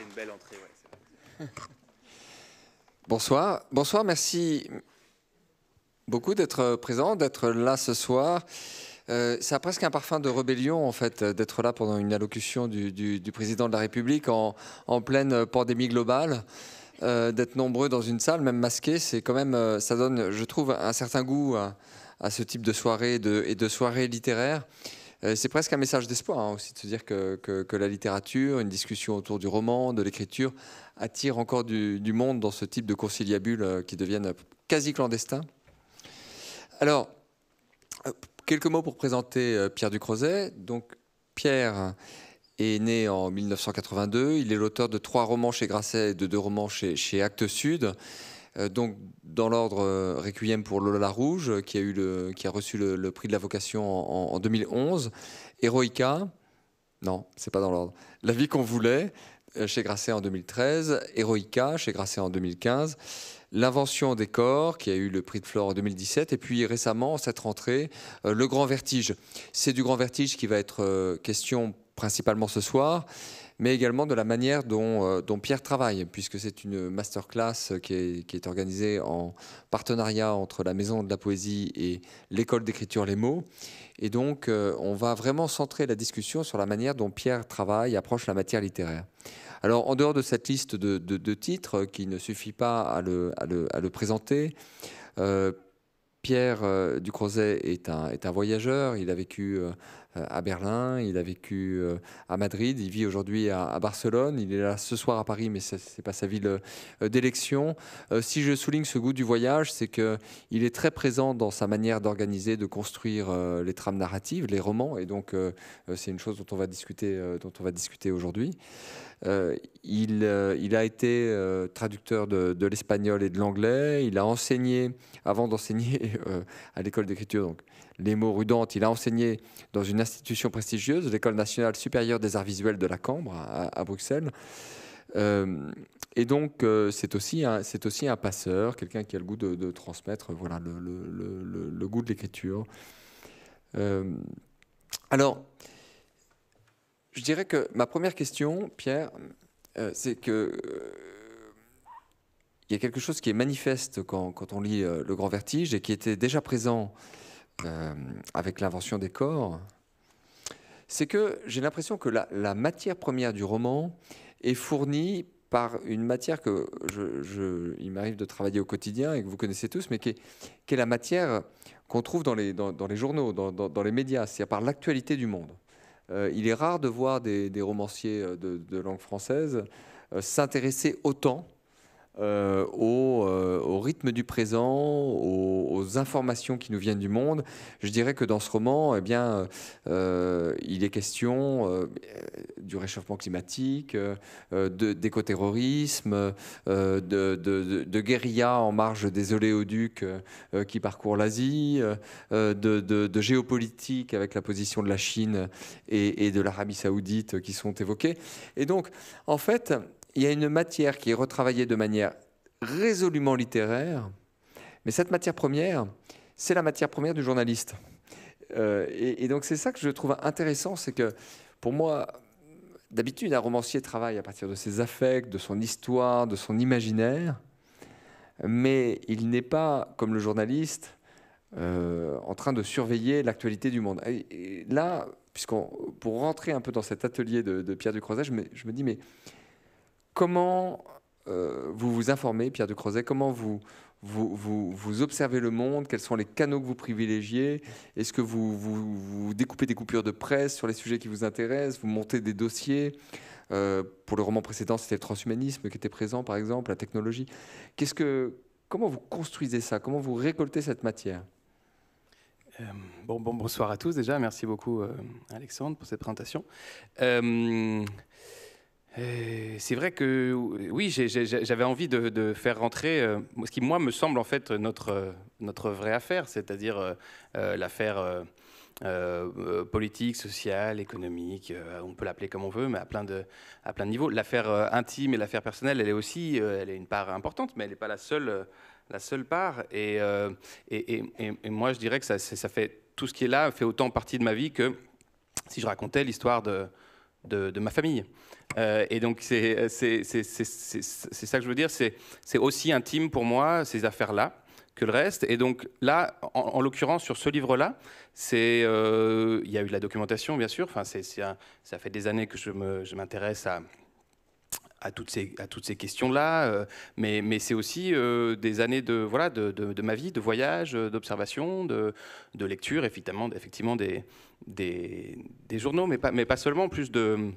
une belle entrée. Bonsoir. Bonsoir, merci beaucoup d'être euh, présent, d'être là ce soir. ça euh, a presque un parfum de rébellion, en fait, euh, d'être là pendant une allocution du, président de la République en, pleine pandémie globale. d'être nombreux dans une salle, même masqués, c'est quand même, ça donne, je trouve, un certain goût à, ce type de soirée de, et de soirée littéraire. Euh, c'est presque un message d'espoir hein, aussi de se dire que, la littérature, une discussion autour du roman, de l'écriture, attire encore du, monde dans ce type de conciliabules euh, qui deviennent quasi clandestins. Alors, euh, quelques mots pour présenter Pierre Ducrozet. Donc, Pierre est né en 1982. Il est l'auteur de trois romans chez Grasset et de deux romans chez, chez Actes Sud. Euh, donc dans l'ordre euh, Requiem pour Lola Rouge, qui a, eu qui a reçu le, prix de la vocation en, 2011. Heroica, non, c'est pas dans l'ordre. La vie qu'on voulait, euh, chez Grasset en 2013. Heroica, chez Grasset en 2015. L'invention des corps, qui a eu le prix de Flore en 2017, et puis récemment, cette rentrée, Le Grand Vertige. C'est du Grand Vertige qui va être question principalement ce soir mais également de la manière dont, euh, dont Pierre travaille, puisque c'est une masterclass qui est, qui est organisée en partenariat entre la Maison de la Poésie et l'école d'écriture Les Mots. Et donc, euh, on va vraiment centrer la discussion sur la manière dont Pierre travaille, approche la matière littéraire. Alors, en dehors de cette liste de, titres, qui ne suffit pas à le, présenter, euh, Pierre Ducrozet est un, est un, voyageur. Il a vécu euh, à Berlin, il a vécu euh, à Madrid, il vit aujourd'hui à, Barcelone, il est là ce soir à Paris, mais ce n'est pas sa ville euh, d'élection. si je souligne ce goût du voyage, c'est qu'il est très présent dans sa manière d'organiser, de construire les trames narratives, les romans, et donc c'est une chose dont on va discuter, dont on va discuter aujourd'hui. il, a été traducteur de, de l'espagnol et de l'anglais. Il a enseigné, avant d'enseigner à l'école d'écriture, donc les mots rudentes. Il a enseigné dans une institution prestigieuse, l'École nationale supérieure des arts visuels de la Cambre à, Bruxelles. Euh, et donc, euh, c'est aussi, un, aussi un passeur, quelqu'un qui a le goût de, transmettre voilà, le, goût de l'écriture. Euh, alors, je dirais que ma première question, Pierre, c'est que il y a quelque chose qui est manifeste quand on lit Le Grand Vertige et qui était déjà présent euh, avec l'invention des corps, c'est que j'ai l'impression que la, matière première du roman est fournie par une matière que je, il m'arrive de travailler au quotidien et que vous connaissez tous, mais qui est, la matière qu'on trouve dans les, dans, dans les journaux, dans, dans, les médias, c'est-à-dire par l'actualité du monde. Euh, il est rare de voir des, romanciers euh, de, langue française s'intéresser autant euh, euh, au, rythme du présent, aux, informations qui nous viennent du monde. Je dirais que dans ce roman, eh bien, euh, il est question du réchauffement climatique, d'écoterrorisme, de, de, de, guérilla en marge des oléoducs qui parcourent l'Asie, de, géopolitique avec la position de la Chine et, et de l'Arabie saoudite qui sont évoquées. Et donc, en fait, il y a une matière qui est retravaillée de manière résolument littéraire, mais cette matière première, c'est la matière première du journaliste. Euh, et, donc c'est ça que je trouve intéressant, c'est que pour moi, d'habitude, un romancier travaille à partir de ses affects, de son histoire, de son imaginaire, mais il n'est pas, comme le journaliste, euh, en train de surveiller l'actualité du monde. Et, là, puisqu'on, pour rentrer un peu dans cet atelier de, Pierre Ducrozet, je je me dis, mais comment euh, vous vous informez, Pierre de Crozet Comment vous, vous, vous, vous, observez le monde Quels sont les canaux que vous privilégiez Est-ce que vous, vous, découpez des coupures de presse sur les sujets qui vous intéressent Vous montez des dossiers euh, Pour le roman précédent, c'était le transhumanisme qui était présent, par exemple, la technologie. Qu'est-ce que, comment vous construisez ça Comment vous récoltez cette matière euh, bon, bon, bonsoir à tous déjà. Merci beaucoup, Alexandre, pour cette présentation. Euh, c'est vrai que euh, oui, j'avais envie de, faire rentrer euh, ce qui, moi, me semble en fait notre, notre vraie affaire, c'est-à-dire l'affaire politique, sociale, économique, on peut l'appeler comme on veut, mais à plein de, à plein de niveaux. L'affaire intime et l'affaire personnelle, elle est aussi elle est une part importante, mais elle n'est pas la seule, la seule part. Et, et, moi, je dirais que ça, fait tout ce qui est là fait autant partie de ma vie que si je racontais l'histoire de de, ma famille. Euh, et donc c'est ça que je veux dire, c'est aussi intime pour moi, ces affaires-là, que le reste. Et donc là, en, l'occurrence, sur ce livre-là, c'est euh, il y a eu de la documentation, bien sûr, enfin, c'est ça fait des années que je m'intéresse à à toutes ces, à toutes ces questions-là, euh, mais, mais c'est aussi euh, des années de, voilà, de, ma vie, de voyage, euh, d'observation, de, de, lecture, effectivement, effectivement des, des, journaux, mais pas, mais pas seulement, plus de,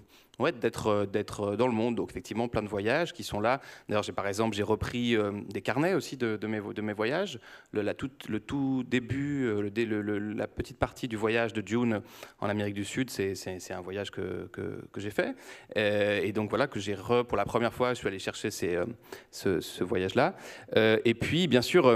d'être, euh, euh, dans le monde. Donc effectivement, plein de voyages qui sont là. D'ailleurs, j'ai, par exemple, j'ai repris euh, des carnets aussi de, mes, voyages. Le, tout, le tout début, la petite partie du voyage de June en Amérique du Sud, c'est, un voyage que, j'ai fait. Et, donc voilà, que j'ai pour la première fois, je suis allé chercher ce, ce, voyage-là. Et puis, bien sûr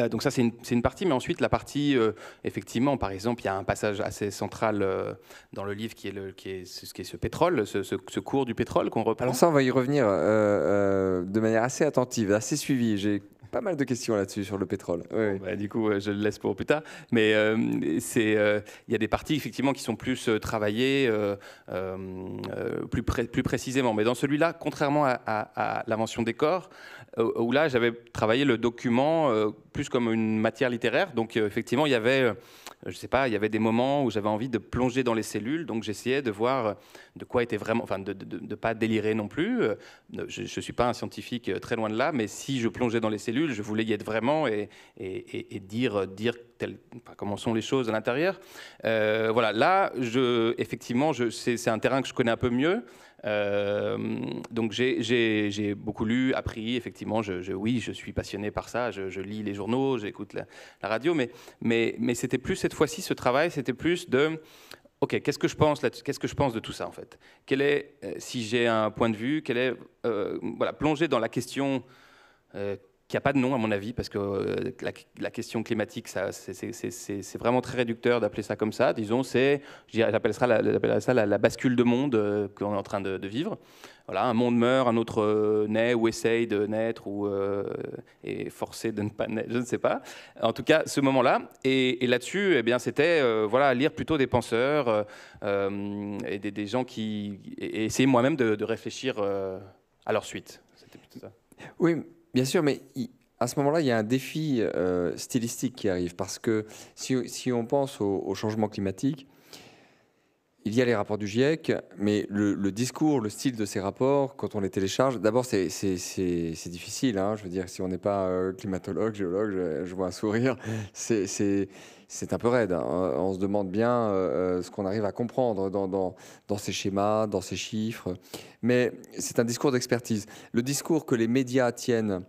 euh, donc ça, c'est une, partie, mais ensuite la partie, euh, effectivement, par exemple, il y a un passage assez central euh, dans le livre qui est, ce, qui est ce pétrole, ce, cours du pétrole qu'on reprend. Alors ça, on va y revenir de manière assez attentive, assez suivie. J'ai pas mal de questions là-dessus sur le pétrole. Bah, du coup, je le laisse pour plus tard. Mais euh, c'est, euh, il y a des parties effectivement qui sont plus euh, travaillées, plus, plus précisément. Mais dans celui-là, contrairement à, à l'invention des corps, où là j'avais travaillé le document plus comme une matière littéraire. Donc effectivement, il y avait, je sais pas, il y avait des moments où j'avais envie de plonger dans les cellules. Donc j'essayais de voir de quoi était vraiment, enfin, de ne pas délirer non plus. Euh, je ne suis pas un scientifique euh, très loin de là, mais si je plongeais dans les cellules, je voulais y être vraiment et, dire, euh, dire comment sont les choses à l'intérieur. voilà, là, effectivement, c'est un terrain que je connais un peu mieux. donc j'ai beaucoup lu, appris, effectivement, je, oui, je suis passionné par ça, je, lis les journaux, j'écoute la, radio, mais c'était plus cette fois-ci ce travail, c'était plus de OK, qu'est-ce que je pense Qu'est-ce que je pense de tout ça en fait Quel est, euh, si j'ai un point de vue, quel est, euh, voilà, plongé dans la question euh, qui n'a pas de nom, à mon avis, parce que euh, la, question climatique, c'est vraiment très réducteur d'appeler ça comme ça. Disons, c'est, j'appellerais ça, la, bascule de monde euh, qu'on est en train de, vivre. Voilà, un monde meurt, un autre euh, naît ou essaye de naître ou est forcé de ne pas naître, je ne sais pas. En tout cas, ce moment-là. Et, là-dessus, eh bien, c'était voilà, lire plutôt des penseurs et des, gens qui essayaient moi-même de, de, réfléchir à leur suite. C'était plutôt ça. Oui, Bien sûr, mais à ce moment-là, il y a un défi euh, stylistique qui arrive parce que si, on pense au changement climatique, il y a les rapports du GIEC, mais le, discours, le style de ces rapports, quand on les télécharge, d'abord c'est difficile. Hein. je veux dire, si on n'est pas euh, climatologue, géologue, je, vois un sourire, c'est un peu raide. Hein. On se demande bien euh, euh, ce qu'on arrive à comprendre dans, dans, ces schémas, dans ces chiffres. Mais c'est un discours d'expertise. Le discours que les médias tiennent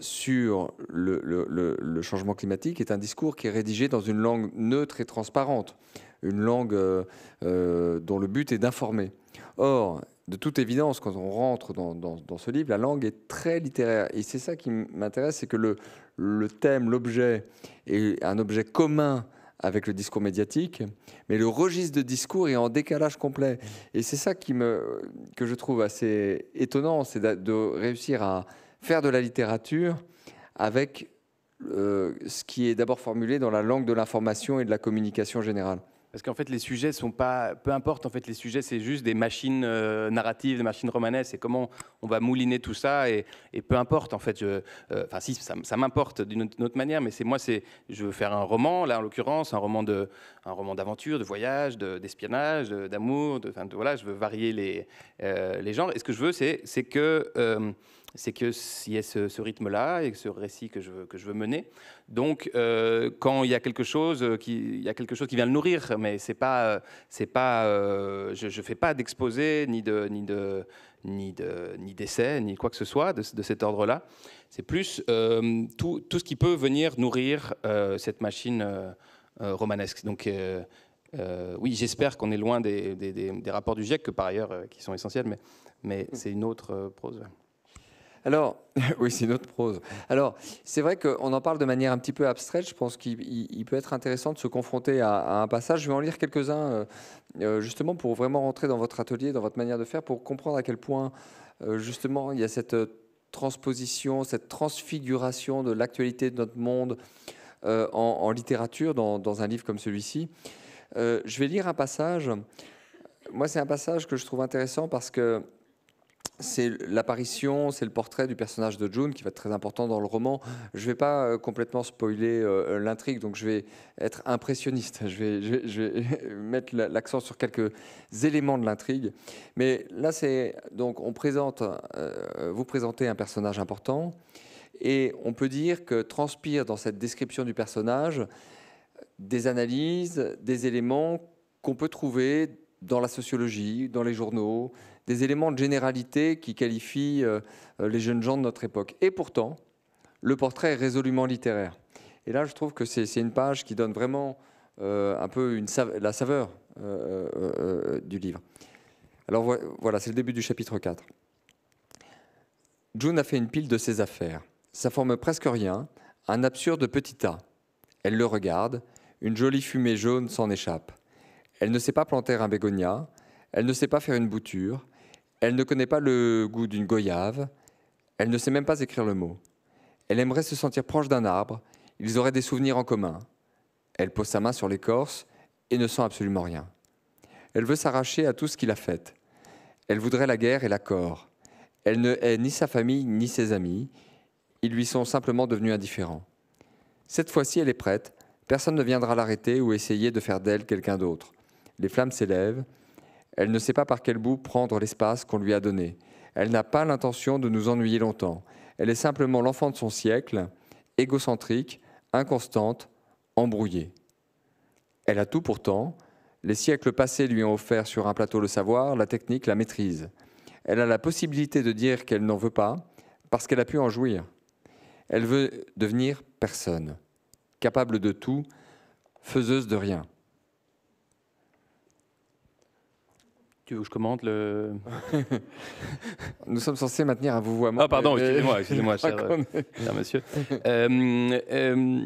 sur le, le changement climatique est un discours qui est rédigé dans une langue neutre et transparente une langue euh, euh, dont le but est d'informer. Or, de toute évidence, quand on rentre dans, ce livre, la langue est très littéraire. Et c'est ça qui m'intéresse, c'est que le, le thème, l'objet, est un objet commun avec le discours médiatique, mais le registre de discours est en décalage complet. Et c'est ça qui me, que je trouve assez étonnant, c'est de, réussir à faire de la littérature avec euh, ce qui est d'abord formulé dans la langue de l'information et de la communication générale. Parce qu'en fait, les sujets sont pas, peu importe, en fait, les sujets, c'est juste des machines euh, narratives, des machines romanesques, et comment on va mouliner tout ça, et, peu importe, en fait, euh, enfin, si, ça, m'importe d'une autre, manière, mais c'est moi, c'est, je veux faire un roman, là, en l'occurrence, un roman de, un roman d'aventure, de voyage, d'espionnage, d'amour, de, voilà, je veux varier les, euh, les genres, et ce que je veux, c'est, c'est que c'est que s'il y a ce, rythme-là et ce récit que je veux, que je veux mener. Donc, euh, quand il y a quelque chose euh, qui, a quelque chose qui vient le nourrir, mais pas, euh, pas, je, ne fais pas d'exposé ni de, ni de, ni de, ni d'essai, ni quoi que ce soit de, cet ordre-là. C'est plus tout, ce qui peut venir nourrir cette machine romanesque. Donc oui, j'espère qu'on est loin des, rapports du GIEC, que par ailleurs, qui sont essentiels, mais, mm. c'est une autre prose. Alors, oui, c'est notre prose. Alors, c'est vrai qu'on en parle de manière un petit peu abstraite. Je pense qu'il peut être intéressant de se confronter à, un passage. Je vais en lire quelques-uns, euh, euh, justement, pour vraiment rentrer dans votre atelier, dans votre manière de faire, pour comprendre à quel point, euh, justement, il y a cette transposition, cette transfiguration de l'actualité de notre monde en, littérature, dans, un livre comme celui-ci. je vais lire un passage. Moi, c'est un passage que je trouve intéressant parce que c'est l'apparition, c'est le portrait du personnage de June qui va être très important dans le roman. Je ne vais pas euh, complètement spoiler euh, l'intrigue, donc je vais être impressionniste. Je vais, mettre l'accent sur quelques éléments de l'intrigue. Mais là, c'est donc on présente, euh, vous présentez un personnage important, et on peut dire que transpire dans cette description du personnage des analyses, des éléments qu'on peut trouver dans la sociologie, dans les journaux, des éléments de généralité qui qualifient euh, les jeunes gens de notre époque. Et pourtant, le portrait est résolument littéraire. Et là, je trouve que c'est une page qui donne vraiment euh, un peu la saveur euh, du livre. Alors voilà, c'est le début du chapitre 4. June a fait une pile de ses affaires. Ça forme presque rien, un absurde petit tas. Elle le regarde, une jolie fumée jaune s'en échappe. Elle ne sait pas planter un bégonia, elle ne sait pas faire une bouture, elle ne connaît pas le goût d'une goyave, elle ne sait même pas écrire le mot. Elle aimerait se sentir proche d'un arbre, ils auraient des souvenirs en commun. Elle pose sa main sur l'écorce et ne sent absolument rien. Elle veut s'arracher à tout ce qu'il a fait. Elle voudrait la guerre et l'accord. Elle ne hait ni sa famille ni ses amis, ils lui sont simplement devenus indifférents. Cette fois-ci, elle est prête, personne ne viendra l'arrêter ou essayer de faire d'elle quelqu'un d'autre. Les flammes s'élèvent, elle ne sait pas par quel bout prendre l'espace qu'on lui a donné. Elle n'a pas l'intention de nous ennuyer longtemps. Elle est simplement l'enfant de son siècle, égocentrique, inconstante, embrouillée. Elle a tout pourtant. Les siècles passés lui ont offert sur un plateau le savoir, la technique, la maîtrise. Elle a la possibilité de dire qu'elle n'en veut pas parce qu'elle a pu en jouir. Elle veut devenir personne, capable de tout, faiseuse de rien. Tu je commande le. Nous sommes censés maintenir un vouvoiement. Ah, pardon, excusez-moi, excusez-moi, euh, cher, monsieur. Euh, euh,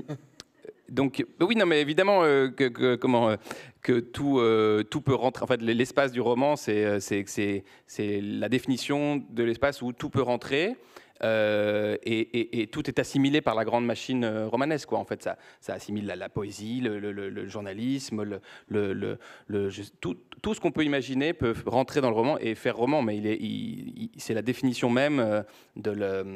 donc, oui, non, mais évidemment que, comment, que tout, tout peut rentrer. En fait, l'espace du roman, c'est la définition de l'espace où tout peut rentrer. Euh, et, tout est assimilé par la grande machine euh, romanesque. Quoi. En fait, ça, ça assimile la, poésie, le, journalisme, tout, ce qu'on peut imaginer peut rentrer dans le roman et faire roman, mais c'est la définition même euh, de,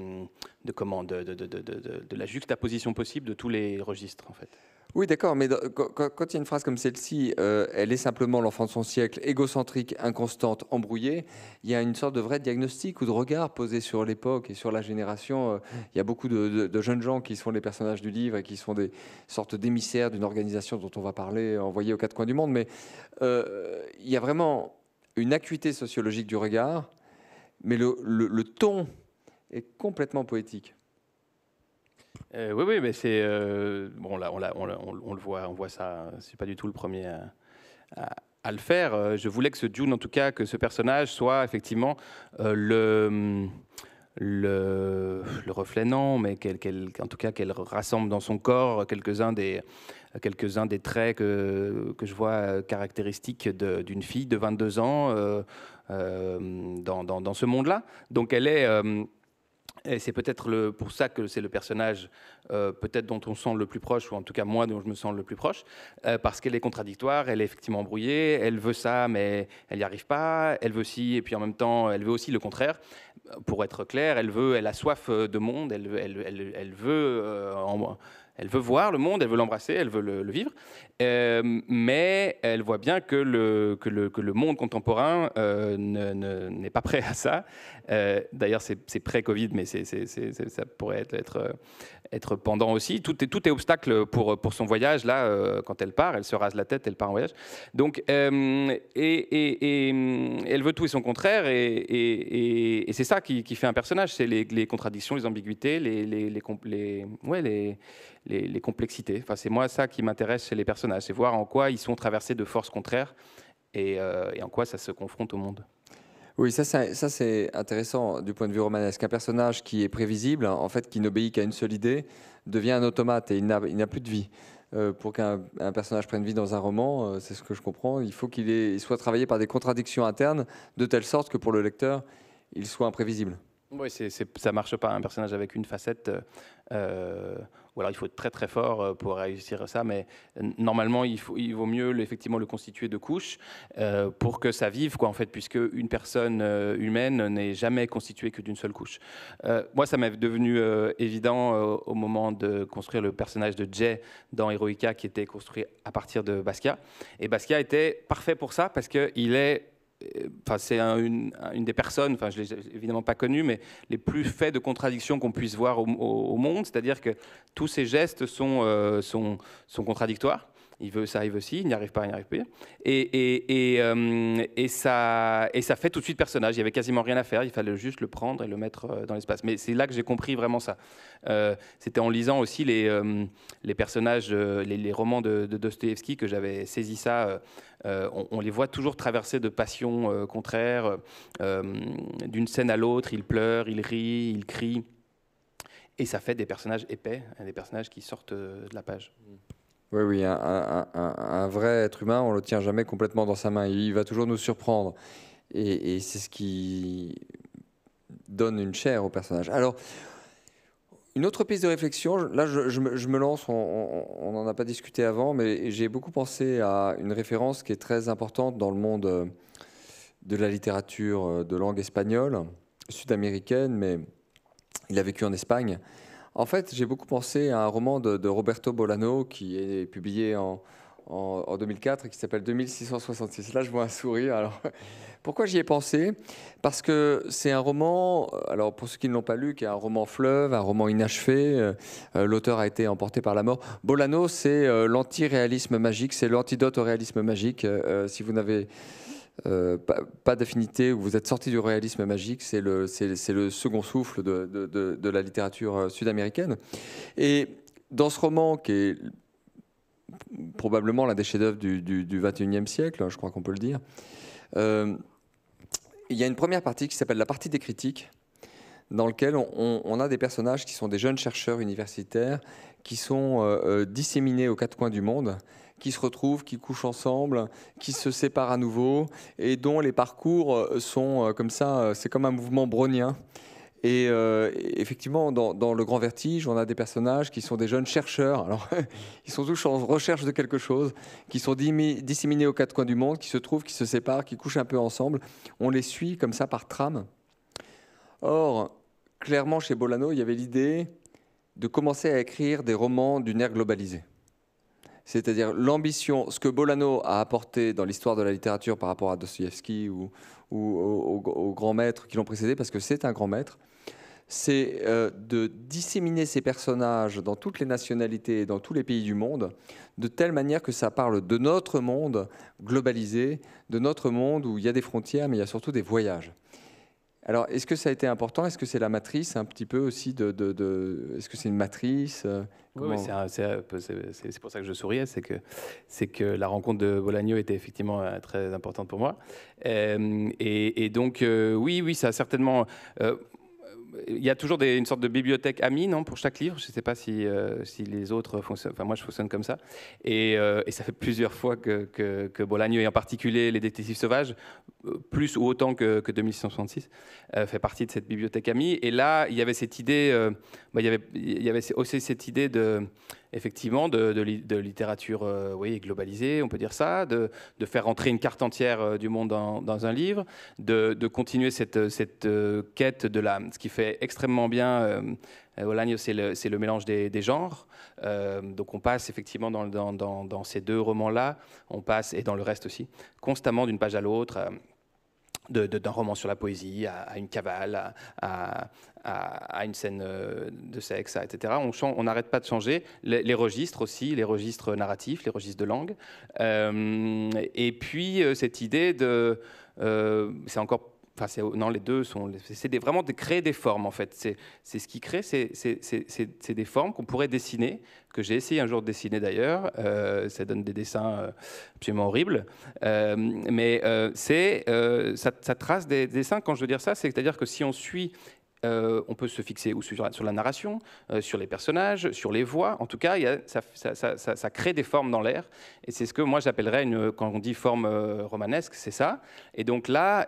comment, de la juxtaposition possible de tous les registres, en fait. Oui, d'accord, mais quand il y a une phrase comme celle-ci, euh, elle est simplement l'enfant de son siècle, égocentrique, inconstante, embrouillée, il y a une sorte de vrai diagnostic ou de regard posé sur l'époque et sur la génération. Euh, il y a beaucoup de, jeunes gens qui sont les personnages du livre et qui sont des sortes d'émissaires d'une organisation dont on va parler, envoyés aux quatre coins du monde, mais euh, il y a vraiment une acuité sociologique du regard, mais le ton est complètement poétique. Euh, oui, oui, mais c'est euh, bon. Là, on, on, le voit, on voit ça. C'est pas du tout le premier à, le faire. Euh, je voulais que ce John, en tout cas, que ce personnage soit effectivement le, le, reflet non, mais qu'elle, en tout cas qu'elle rassemble dans son corps quelques-uns des quelques-uns des traits que, que je vois caractéristiques d'une fille de 22 ans dans, dans, ce monde-là. Donc elle est et c'est peut-être pour ça que c'est le personnage euh, peut-être dont on sent le plus proche, ou en tout cas moi dont je me sens le plus proche, euh, parce qu'elle est contradictoire, elle est effectivement embrouillée, elle veut ça mais elle n'y arrive pas, elle veut ci et puis en même temps elle veut aussi le contraire. Pour être clair, elle veut, elle a soif euh, de monde, elle, elle, elle, veut en, elle veut voir le monde, elle veut l'embrasser, elle veut le, vivre, euh, mais elle voit bien que le, que le, monde contemporain euh, n'est pas prêt à ça. Euh, d'ailleurs, c'est pré-Covid, mais ça pourrait être, être, être, pendant aussi. Tout est, tout est obstacle pour, pour son voyage. Là, quand elle part, elle se rase la tête, elle part en voyage. Donc, et, elle veut tout et son contraire, et, c'est ça qui, fait un personnage, c'est les, contradictions, les ambiguïtés, les, les, les les, complexités. Enfin, c'est moi ça qui m'intéresse chez les personnages, c'est voir en quoi ils sont traversés de forces contraires et, euh, en quoi ça se confronte au monde. Oui, ça, ça, c'est intéressant du point de vue romanesque. Un personnage qui est prévisible, en fait, qui n'obéit qu'à une seule idée, devient un automate et il n'a plus de vie. Euh, pour qu'un personnage prenne vie dans un roman, euh, c'est ce que je comprends, il faut qu'il soit travaillé par des contradictions internes, de telle sorte que pour le lecteur, il soit imprévisible. Oui, ça ne marche pas. Un personnage avec une facette, ou il faut être très très fort euh, pour réussir ça, mais normalement il, faut, il vaut mieux effectivement le constituer de couches euh, pour que ça vive, quoi, en fait, puisque une personne euh, humaine n'est jamais constituée que d'une seule couche. moi, ça m'est devenu évident au moment de construire le personnage de Jay dans Heroica, qui était construit à partir de Basquiat. Et Basquiat était parfait pour ça, parce qu'il est Enfin, c'est une, des personnes, enfin, je ne l'ai évidemment pas connue, mais les plus faits de contradictions qu'on puisse voir au, monde, c'est-à-dire que tous ces gestes sont, euh, sont contradictoires il veut, ça arrive aussi, il n'y arrive pas, il n'y arrive plus. Euh, et, ça, et ça fait tout de suite personnage. Il n'y avait quasiment rien à faire, il fallait juste le prendre et le mettre euh, dans l'espace. Mais c'est là que j'ai compris vraiment ça. Euh, c'était en lisant aussi les, personnages, les, romans de, Dostoevsky que j'avais saisi ça. On, les voit toujours traversés de passions contraires. D'une scène à l'autre, ils pleurent, ils rient, ils crient. Et ça fait des personnages épais, des personnages qui sortent de la page. Mm. Oui, oui, un, vrai être humain, on ne le tient jamais complètement dans sa main. Il va toujours nous surprendre. Et, c'est ce qui donne une chair au personnage. Alors, une autre piste de réflexion, là je me lance, on n'en a pas discuté avant, mais j'ai beaucoup pensé à une référence qui est très importante dans le monde euh, de la littérature euh, de langue espagnole, sud-américaine, mais il a vécu en Espagne. En fait, j'ai beaucoup pensé à un roman de, Roberto Bolano qui est publié en, 2004 et qui s'appelle 2666. Là, je vois un sourire. Alors, pourquoi j'y ai pensé Parce que c'est un roman, euh, alors pour ceux qui ne l'ont pas lu, qui est un roman fleuve, un roman inachevé. Euh, euh, l'auteur a été emporté par la mort. Bolano, c'est l'antiréalisme l'anti-réalisme magique, c'est l'antidote au réalisme magique. si vous n'avez euh, pas, d'affinité, vous êtes sorti du réalisme magique, c'est le, second souffle de, la littérature euh, sud-américaine. Et dans ce roman qui est probablement l'un des chefs-d'œuvre du, du, 21e siècle, hein, je crois qu'on peut le dire, euh, il y a une première partie qui s'appelle la partie des critiques, dans laquelle on, a des personnages qui sont des jeunes chercheurs universitaires qui sont disséminés aux quatre coins du monde qui se retrouvent, qui couchent ensemble, qui se séparent à nouveau, et dont les parcours euh, sont euh, comme ça, euh, c'est comme un mouvement brownien. Et effectivement, dans, dans, Le Grand Vertige, on a des personnages qui sont des jeunes chercheurs. Alors, ils sont tous en recherche de quelque chose, qui sont disséminés aux quatre coins du monde, qui se trouvent, qui se séparent, qui couchent un peu ensemble. On les suit comme ça par trame. Or, clairement, chez Bolano, il y avait l'idée de commencer à écrire des romans d'une ère globalisée. C'est-à-dire l'ambition, ce que Bolano a apporté dans l'histoire de la littérature par rapport à Dostoevsky ou, aux, grands maîtres qui l'ont précédé, parce que c'est un grand maître, c'est euh, de disséminer ces personnages dans toutes les nationalités et dans tous les pays du monde, de telle manière que ça parle de notre monde globalisé, de notre monde où il y a des frontières, mais il y a surtout des voyages. Alors, est-ce que ça a été important Est-ce que c'est la matrice un petit peu aussi de, Est-ce que c'est une matrice c'est pour ça que je souriais, c'est que, la rencontre de Bolagno était effectivement euh, très importante pour moi. Euh, et, et donc, euh, oui, oui, ça a certainement il y a toujours une sorte de bibliothèque amie, non, pour chaque livre. Je ne sais pas si, euh, si les autres fonctionnent. Enfin, moi, je fonctionne comme ça. Et, euh, ça fait plusieurs fois que, que, et en particulier Les Détectives Sauvages, euh, plus ou autant que, que 2666, fait partie de cette bibliothèque amie. Et là, il y avait cette idée, bah, il, y avait, il y avait aussi cette idée de effectivement de, de, littérature oui, globalisée, on peut dire ça, de, faire entrer une carte entière du monde dans, un livre, de, continuer cette, cette quête de la, ce qui fait extrêmement bien. Euh, euh, Olagne, c'est le, mélange des, genres. Euh, donc on passe effectivement dans, dans, ces deux romans-là, on passe, et dans le reste aussi, constamment d'une page à l'autre. d'un roman sur la poésie à, une cavale, à, une scène de sexe, etc. On n'arrête pas de changer les, registres aussi, les registres narratifs, les registres de langue. et puis cette idée de... c'est encore Enfin, non, les deux sont. C'est vraiment de créer des formes, en fait. C'est ce qui crée, c'est des formes qu'on pourrait dessiner, que j'ai essayé un jour de dessiner d'ailleurs. Euh, ça donne des dessins euh, absolument horribles. Euh, mais c'est ça, trace des, des, dessins. Quand je veux dire ça, c'est-à-dire que si on suit euh, on peut se fixer ou sur, la narration, euh, sur les personnages, sur les voix. En tout cas, y a, ça, crée des formes dans l'air. Et c'est ce que moi j'appellerais, une, quand on dit forme euh, romanesque, c'est ça. Et donc là,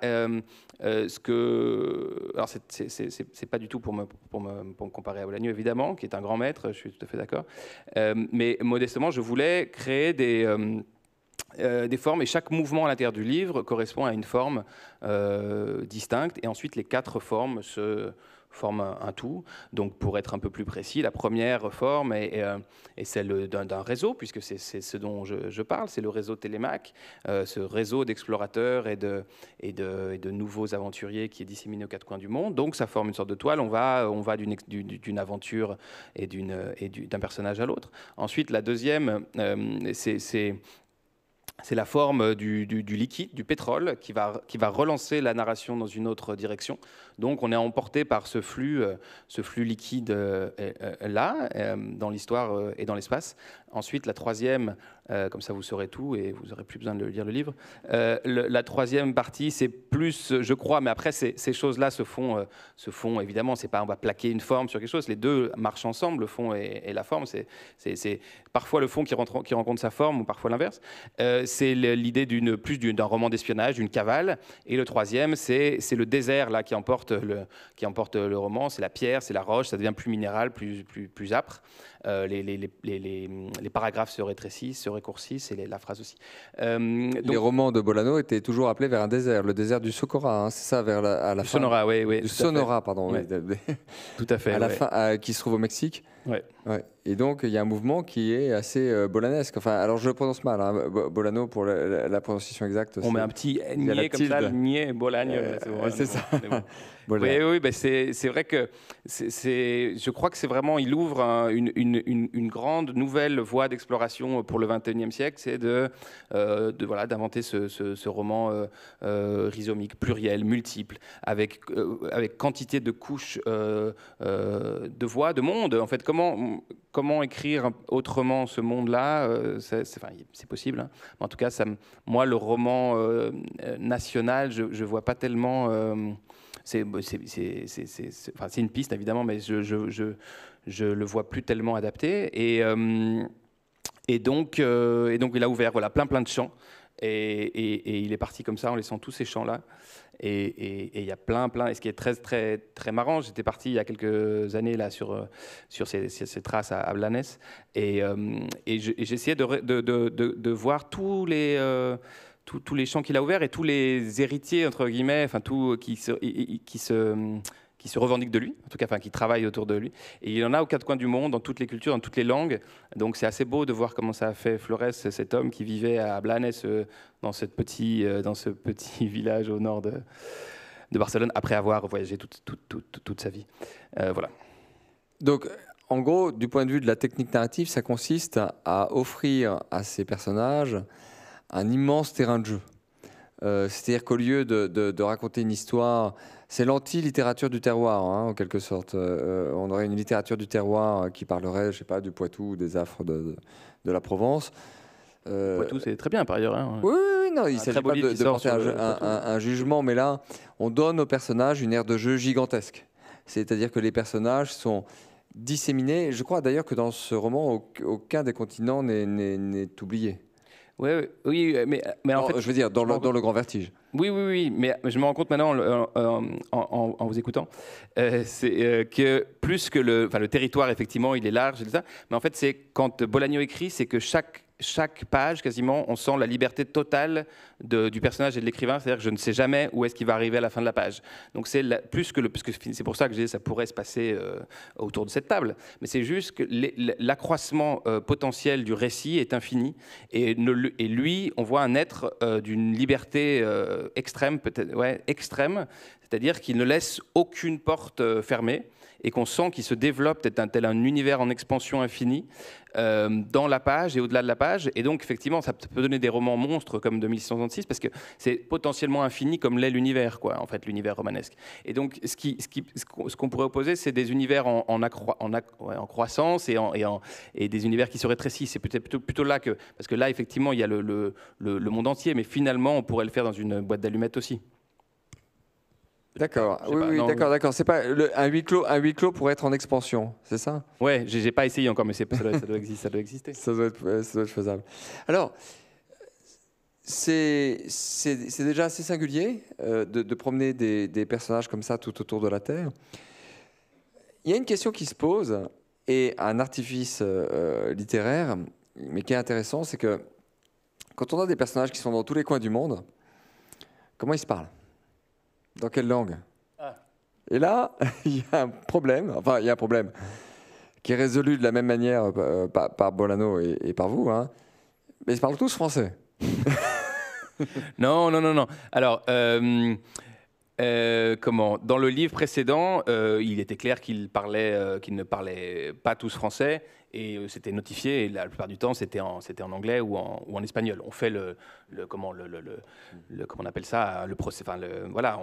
ce que. Alors, c'est pas du tout pour me, pour me, comparer à Oulagneux, évidemment, qui est un grand maître, je suis tout à fait d'accord. mais modestement, je voulais créer des. Euh, des formes, et chaque mouvement à l'intérieur du livre correspond à une forme euh, distincte, et ensuite les quatre formes se forment un tout. Donc, pour être un peu plus précis, la première forme est, euh, celle d'un réseau, puisque c'est ce dont je, parle, c'est le réseau Télémac, ce réseau d'explorateurs et de, et, de, nouveaux aventuriers qui est disséminé aux quatre coins du monde. Donc, ça forme une sorte de toile. On va, on va d'une aventure et d'un personnage à l'autre. Ensuite, la deuxième, c'est c'est la forme du, liquide, du pétrole, qui va, qui va relancer la narration dans une autre direction. Donc on est emporté par ce flux, euh, ce flux liquide euh, euh, là, dans l'histoire et dans l'espace. Ensuite, la troisième, comme ça vous saurez tout et vous n'aurez plus besoin de lire le livre. la troisième partie, c'est plus, je crois, mais après ces, choses-là se font, se font évidemment. C'est pas on va plaquer une forme sur quelque chose. Les deux marchent ensemble, le fond et, la forme. C'est parfois le fond qui, rencontre sa forme ou parfois l'inverse. c'est l'idée d'une plus d'un roman d'espionnage, d'une cavale. Et le troisième, c'est le désert là qui emporte le, qui emporte le roman, c'est la pierre, c'est la roche, ça devient plus minéral, plus, plus, plus âpre. Euh, les, les, les, les, paragraphes se rétrécissent, se raccourcissent, et la phrase aussi. Euh, les romans de Bolano étaient toujours appelés vers un désert, le désert du Socorra, hein, c'est ça, vers la, à la fin, Sonora, oui, Du Sonora, pardon. tout à fait. À la fin, qui se trouve au Mexique. Ouais. Et donc, il y a un mouvement qui est assez euh, bolanesque. Enfin, alors je le prononce mal, hein, Bolano pour la, prononciation exacte. On met un petit nier comme ça, nier, Bolano. c'est ça. Oui, ben c'est vrai que je crois que c'est vraiment, il ouvre une, grande nouvelle voie d'exploration pour le 21e siècle, c'est de, euh, de, voilà, d'inventer ce, roman euh, euh, rhizomique, pluriel, multiple, avec, avec quantité de couches de voix, de monde. En fait, comment, comment écrire autrement ce monde-là C'est possible. Hein. en tout cas, ça, moi, le roman national, je ne vois pas tellement c'est une piste évidemment, mais je, je, le vois plus tellement adapté. Et, euh, et, donc, euh, donc, il a ouvert voilà, plein plein de champs. Et, il est parti comme ça en laissant tous ces champs-là. Et il y a plein, plein. Et ce qui est très, très, très marrant, j'étais parti il y a quelques années là sur, euh, sur ces, traces à, Blanes. Et, j'essayais de, de, voir tous les tous les champs qu'il a ouverts et tous les héritiers, entre guillemets, enfin, tout, euh, qui se, qui euh, revendique de lui, en tout cas, enfin, qui travaillent autour de lui. Et il en a aux quatre coins du monde, dans toutes les cultures, dans toutes les langues. Donc c'est assez beau de voir comment ça a fait Flores, euh, cet homme qui vivait à Blanes, dans, cette petit, dans ce petit village au nord de, Barcelone, après avoir voyagé toute, toute, toute, sa vie. voilà. Donc, en gros, du point de vue de la technique narrative, ça consiste à offrir à ces personnages un immense terrain de jeu. Euh, c'est-à-dire qu'au lieu de, raconter une histoire, c'est l'anti-littérature du terroir, hein, en quelque sorte. Euh, on aurait une littérature du terroir qui parlerait, je sais pas, du Poitou, ou des affres de, la Provence. Euh, Poitou, c'est très bien par ailleurs. Hein. Oui, non, il ne s'agit pas de, porter un, un, jugement, mais là, on donne aux personnages une aire de jeu gigantesque. C'est-à-dire que les personnages sont disséminés. Je crois d'ailleurs que dans ce roman, aucun des continents n'est oublié oui, euh, euh, mais, en fait, je veux dire dans le, grand vertige. Oui, oui, oui, mais je me rends compte maintenant euh, en, vous écoutant, c'est que plus que le, le territoire effectivement, il est large, mais en fait c'est quand Bolagno écrit, c'est que chaque chaque page, quasiment, on sent la liberté totale du personnage et de l'écrivain. C'est-à-dire que je ne sais jamais où est-ce qu'il va arriver à la fin de la page. Donc c'est plus que le, c'est pour ça que j'ai ça pourrait se passer euh, autour de cette table. Mais c'est juste que l'accroissement euh, potentiel du récit est infini. Et, lui, on voit un être euh, d'une liberté extrême, peut-être, extrême. C'est-à-dire qu'il ne laisse aucune porte fermée et qu'on sent qu'il se développe un tel un univers en expansion infinie euh, dans la page et au-delà de la page. Et donc, effectivement, ça peut donner des romans monstres comme 2666 parce que c'est potentiellement infini comme l'est l'univers, quoi, en fait, l'univers romanesque. Et donc, ce, qui, ce, qu'on pourrait opposer, c'est des univers en, en, en croissance et, et, des univers qui se rétrécissent. C'est peut-être plutôt, là que. Parce que là, effectivement, il y a le monde entier, mais finalement, on pourrait le faire dans une boîte d'allumettes aussi. D'accord, oui, d'accord, d'accord. C'est pas un huis clos, un clos pour être en expansion, c'est ça Ouais, j'ai pas essayé encore, mais ça doit, exister. Ça doit, être, faisable. Alors, c'est déjà assez singulier euh, de, promener des, personnages comme ça tout autour de la Terre. Il y a une question qui se pose et un artifice euh, littéraire, mais qui est intéressant, c'est que quand on a des personnages qui sont dans tous les coins du monde, comment ils se parlent dans quelle langue ah. Et là, il y a un problème, enfin, il y a un problème qui est résolu de la même manière euh, par, Bolano et, par vous. Hein. Mais ils parlent tous français. non, non, non, non. Alors. Euh, euh, comment Dans le livre précédent, il était clair qu'il qu'il ne parlait pas tous français et euh, c'était notifié. Et la plupart du temps, c'était en, c'était en anglais ou en, espagnol. On fait le, comment le, comment on appelle ça le procès. Enfin, voilà,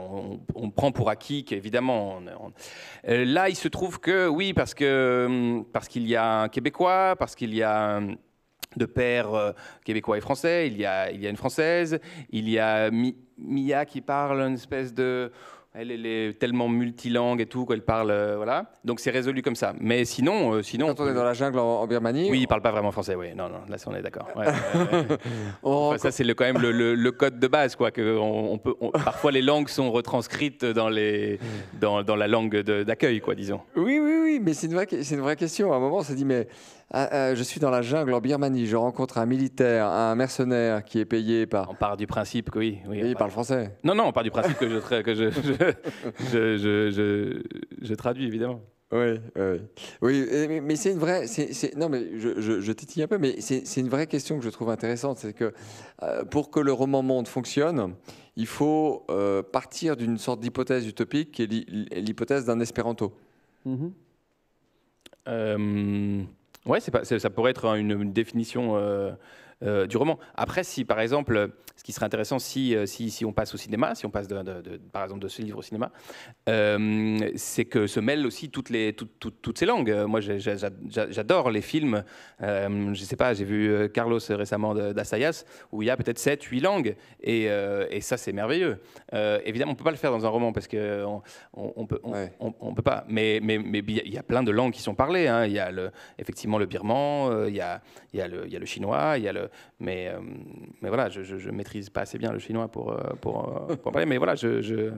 on, prend pour acquis qu'évidemment. Euh, là, il se trouve que oui, parce que hum, parce qu'il y a un Québécois, parce qu'il y a deux hum, de pères euh, québécois et français, il y, a, il y a une française, il y a Mia qui parle une espèce de elle, est tellement multilingue et tout qu'elle parle, euh, voilà. Donc c'est résolu comme ça. Mais sinon, euh, sinon. Quand on est dans la jungle en, Birmanie. Oui, il ne parle pas vraiment français. Oui, non, non. Là, on est d'accord. ça, c'est quand même le, code de base, quoi. Que Parfois, les langues sont retranscrites dans les dans, la langue d'accueil, quoi, disons. Oui, oui, oui. Mais c'est une vraie c'est une vraie question. À un moment, on s'est dit, mais ah, euh, je suis dans la jungle en Birmanie, je rencontre un militaire, un mercenaire qui est payé par. On part du principe que oui. oui il parle français. Non, non, on part du principe que, je, que je, traduis évidemment. Oui, oui, oui. mais c'est une vraie. non, mais je, je, un peu, mais c'est une vraie question que je trouve intéressante. C'est que euh, pour que le roman monde fonctionne, il faut euh, partir d'une sorte d'hypothèse utopique qui est l'hypothèse d'un espéranto. Mm oui, ça pourrait être une, une définition euh, euh, du roman. Après, si par exemple, ce qui serait intéressant si, euh, si, si on passe au cinéma, si on passe de, par exemple de ce livre au cinéma, euh, c'est que se mêlent aussi toutes, les, toutes, toutes, ces langues. Moi, j'adore les films. Je je sais pas, j'ai vu Carlos récemment d'Assayas, où il y a peut-être 7, 8 langues. Et, et ça, c'est merveilleux. évidemment, on peut pas le faire dans un roman parce qu'on on, peut, on, peut pas. Mais il mais, il y a plein de langues qui sont parlées. Hein. Il y a le, effectivement le birman, il y a, y, a y, a le chinois, il y a le mais, euh, mais voilà, je ne maîtrise pas assez bien le chinois pour, euh, pour, euh, pour parler. Mais voilà, je, je...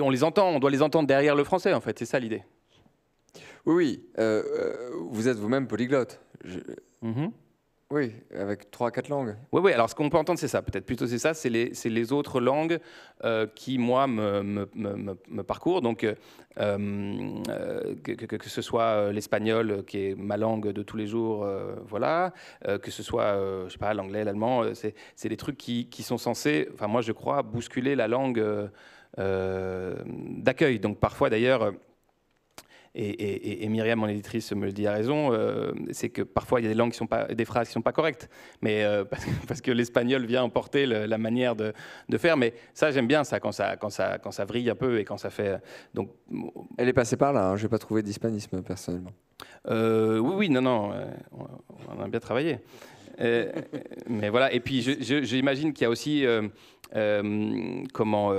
on les entend, on doit les entendre derrière le français, en fait. C'est ça l'idée. Oui, oui. vous êtes vous-même polyglotte. Mm-hmm. Oui, avec trois, quatre langues. Oui, oui, alors ce qu'on peut entendre, c'est ça, peut-être plutôt c'est ça, c'est les, les, autres langues euh, qui, moi, me, me, me, parcourent. Donc, euh, euh, que, que, ce soit l'espagnol, qui est ma langue de tous les jours, voilà, que ce soit, je sais pas, l'anglais, l'allemand, c'est des trucs qui, qui, sont censés, enfin, moi, je crois, bousculer la langue d'accueil. Donc, parfois, d'ailleurs et, Myriam, mon éditrice, me le dit à raison, euh, c'est que parfois il y a des langues qui sont pas, des phrases qui sont pas correctes, mais euh, parce, que l'espagnol vient emporter la manière de, faire. Mais ça, j'aime bien ça quand ça, quand ça, quand ça vrille un peu et quand ça fait. Euh, donc, elle est passée par là. Hein. je n'ai pas trouvé d'hispanisme personnellement. oui, oui, non, non, on a bien travaillé. Euh, euh, mais voilà, et puis j'imagine qu'il y a aussi euh, comment,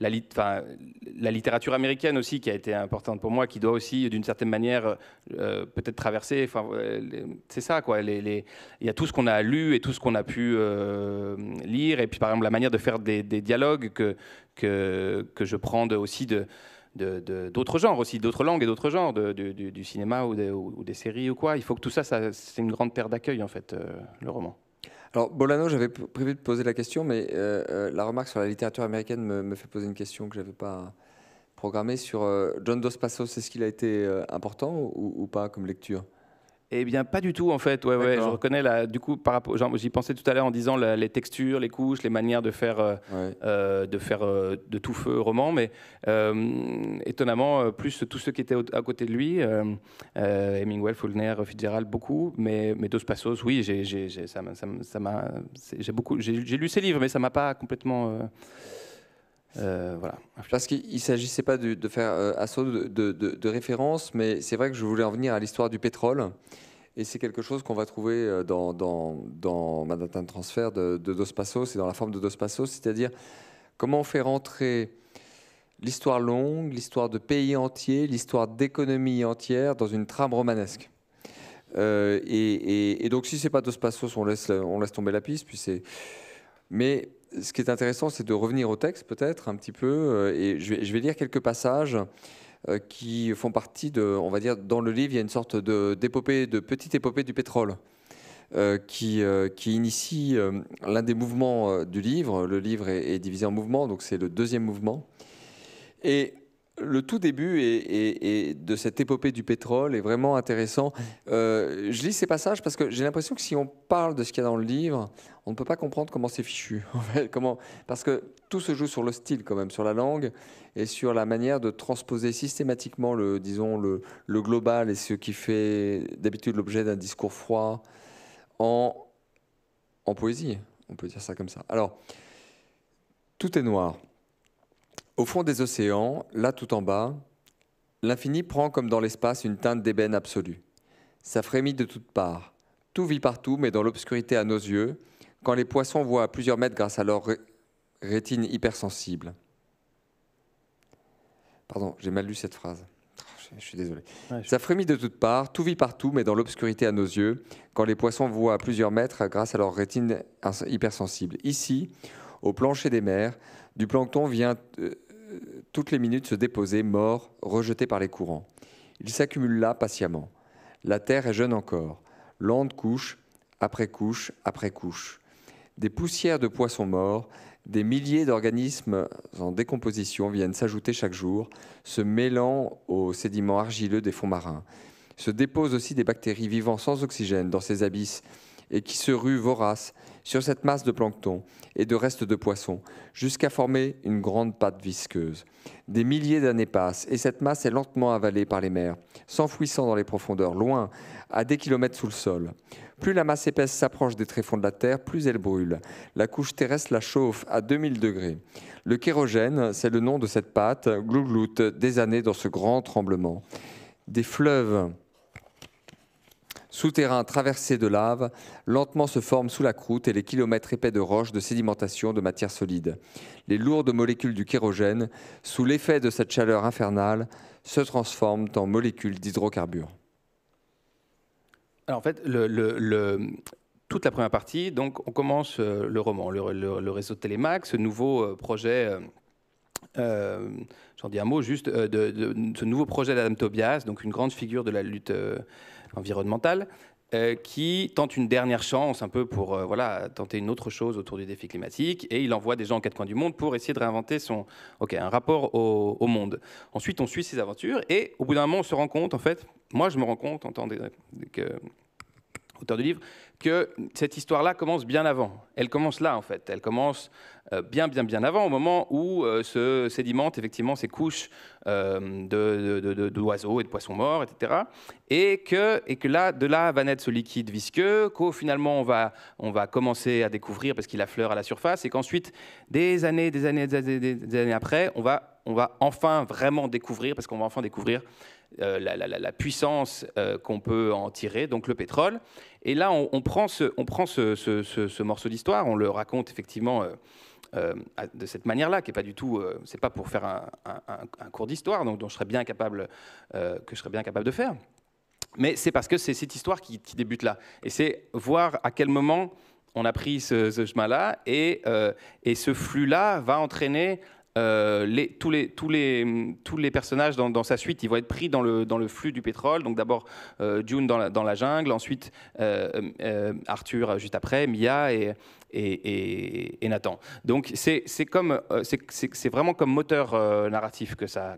la, la, littérature américaine aussi qui a été importante pour moi, qui doit aussi d'une certaine manière peut-être traverser. c'est ça quoi. les... Il y a tout ce qu'on a lu et tout ce qu'on a pu lire, et puis par exemple la manière de faire des, dialogues que, que, que je prends aussi de d'autres genres aussi, d'autres langues et d'autres genres, du, cinéma ou des, séries ou quoi. Il faut que tout ça, c'est une grande paire d'accueil en fait, euh, le roman. Alors, Bolano, j'avais prévu de poser la question, mais euh, euh, la remarque sur la littérature américaine me, fait poser une question que je n'avais pas programmée sur John Dos Passos. Est-ce qu'il a été important ou, pas comme lecture eh bien, pas du tout, en fait. Ouais, ouais, je reconnais, là, du coup, par rapport, j'y pensais tout à l'heure en disant les textures, les couches, les manières de faire, euh, euh, de, faire euh, de tout feu roman, mais étonnamment, plus tous ceux qui étaient à côté de lui, Hemingway, Fulner, Fitzgerald, beaucoup, mais, mais Dos Passos, oui, j'ai, ça m'a, j'ai, beaucoup, j'ai, lu ses livres, mais ça m'a pas complètement euh, voilà. Parce qu'il ne s'agissait pas de, faire euh, assaut de, de, référence, mais c'est vrai que je voulais en venir à l'histoire du pétrole. Et c'est quelque chose qu'on va trouver euh, dans, dans, dans Manhattan bah, transfert de, Dos Passos et dans la forme de Dos Passos, c'est-à-dire comment on fait rentrer l'histoire longue, l'histoire de pays entiers, l'histoire d'économie entière dans une trame romanesque. et, et, donc si c'est pas Dos Passos, on laisse, on laisse tomber la piste, puis c'est... Mais ce qui est intéressant, c'est de revenir au texte peut-être un petit peu, euh, et je vais, je lire quelques passages euh, qui font partie de, on va dire, dans le livre, il y a une sorte de, d'épopée, de petite épopée du pétrole. Euh, qui, qui, initie l'un des mouvements du livre. Le livre est, est, divisé en mouvements, donc c'est le deuxième mouvement. Et le tout début et, de cette épopée du pétrole est vraiment intéressant. Euh, je lis ces passages parce que j'ai l'impression que si on parle de ce qu'il y a dans le livre, on ne peut pas comprendre comment c'est fichu. comment, parce que tout se joue sur le style quand même, sur la langue et sur la manière de transposer systématiquement le, disons, le, global et ce qui fait d'habitude l'objet d'un discours froid en poésie. On peut dire ça comme ça. Alors, tout est noir. Au fond des océans, là tout en bas, l'infini prend comme dans l'espace une teinte d'ébène absolue. Ça frémit de toutes parts. Tout vit partout, mais dans l'obscurité à nos yeux, quand les poissons voient à plusieurs mètres grâce à leur rétine hypersensible. Pardon, j'ai mal lu cette phrase. Je suis désolé. Ça frémit de toutes parts, tout vit partout, mais dans l'obscurité à nos yeux, quand les poissons voient à plusieurs mètres grâce à leur rétine hypersensible. Ici, au plancher des mers, du plancton vient, euh, toutes les minutes se déposer, morts, rejetés par les courants. Ils s'accumulent là patiemment. La terre est jeune encore, L'onde couche, après couche, après couche. Des poussières de poissons morts, des milliers d'organismes en décomposition viennent s'ajouter chaque jour, se mêlant aux sédiments argileux des fonds marins. Se déposent aussi des bactéries vivant sans oxygène dans ces abysses et qui se ruent voraces sur cette masse de plancton et de restes de poissons, jusqu'à former une grande pâte visqueuse. Des milliers d'années passent et cette masse est lentement avalée par les mers, s'enfouissant dans les profondeurs, loin, à des kilomètres sous le sol. Plus la masse épaisse s'approche des tréfonds de la Terre, plus elle brûle. La couche terrestre la chauffe à 2000 degrés. Le kérogène, c'est le nom de cette pâte, glougloute, des années dans ce grand tremblement. Des fleuves souterrains traversés de lave, lentement se forment sous la croûte et les kilomètres épais de roches de sédimentation de matière solide. Les lourdes molécules du kérogène, sous l'effet de cette chaleur infernale, se transforment en molécules d'hydrocarbures. Alors en fait, toute la première partie, donc on commence euh, le roman, le, réseau Télémax, ce nouveau euh, projet. Euh, j'en dis un mot juste ce nouveau projet d'Adam Tobias, donc une grande figure de la lutte environnemental, euh, qui tente une dernière chance un peu pour euh, voilà, tenter une autre chose autour du défi climatique, et il envoie des gens en quatre coins du monde pour essayer de réinventer son, ok un rapport au, au monde. Ensuite, on suit ses aventures, et au bout d'un moment, on se rend compte, en fait, moi je me rends compte en tant que, auteur du livre, que cette histoire-là commence bien avant. Elle commence là, en fait. Elle commence euh, bien, bien, bien avant, au moment où euh, se sédimentent effectivement ces couches euh, d'oiseaux et de poissons morts, etc. Et que, et que là, de là va naître ce liquide visqueux qu'au finalement on va, on va commencer à découvrir parce qu'il affleure à la surface et qu'ensuite, des années, des années, des années, des années après, on va, on va enfin vraiment découvrir, parce qu'on va enfin découvrir euh, la, puissance euh, qu'on peut en tirer, donc le pétrole. Et là, on, prend ce, on prend ce, morceau d'histoire, on le raconte effectivement. Euh, de cette manière-là, qui n'est pas du tout, c'est pas pour faire un, cours d'histoire, donc dont je serais bien capable, que je serais bien capable de faire. Mais c'est parce que c'est cette histoire qui, débute là, et c'est voir à quel moment on a pris ce, ce chemin-là, et, et ce flux-là va entraîner euh, tous, les, personnages dans, sa suite, ils vont être pris dans le, flux du pétrole. Donc d'abord June euh, dans la, jungle, ensuite euh, Arthur juste après, Mia et, et, Nathan. Donc c'est euh, vraiment comme moteur euh, narratif que ça,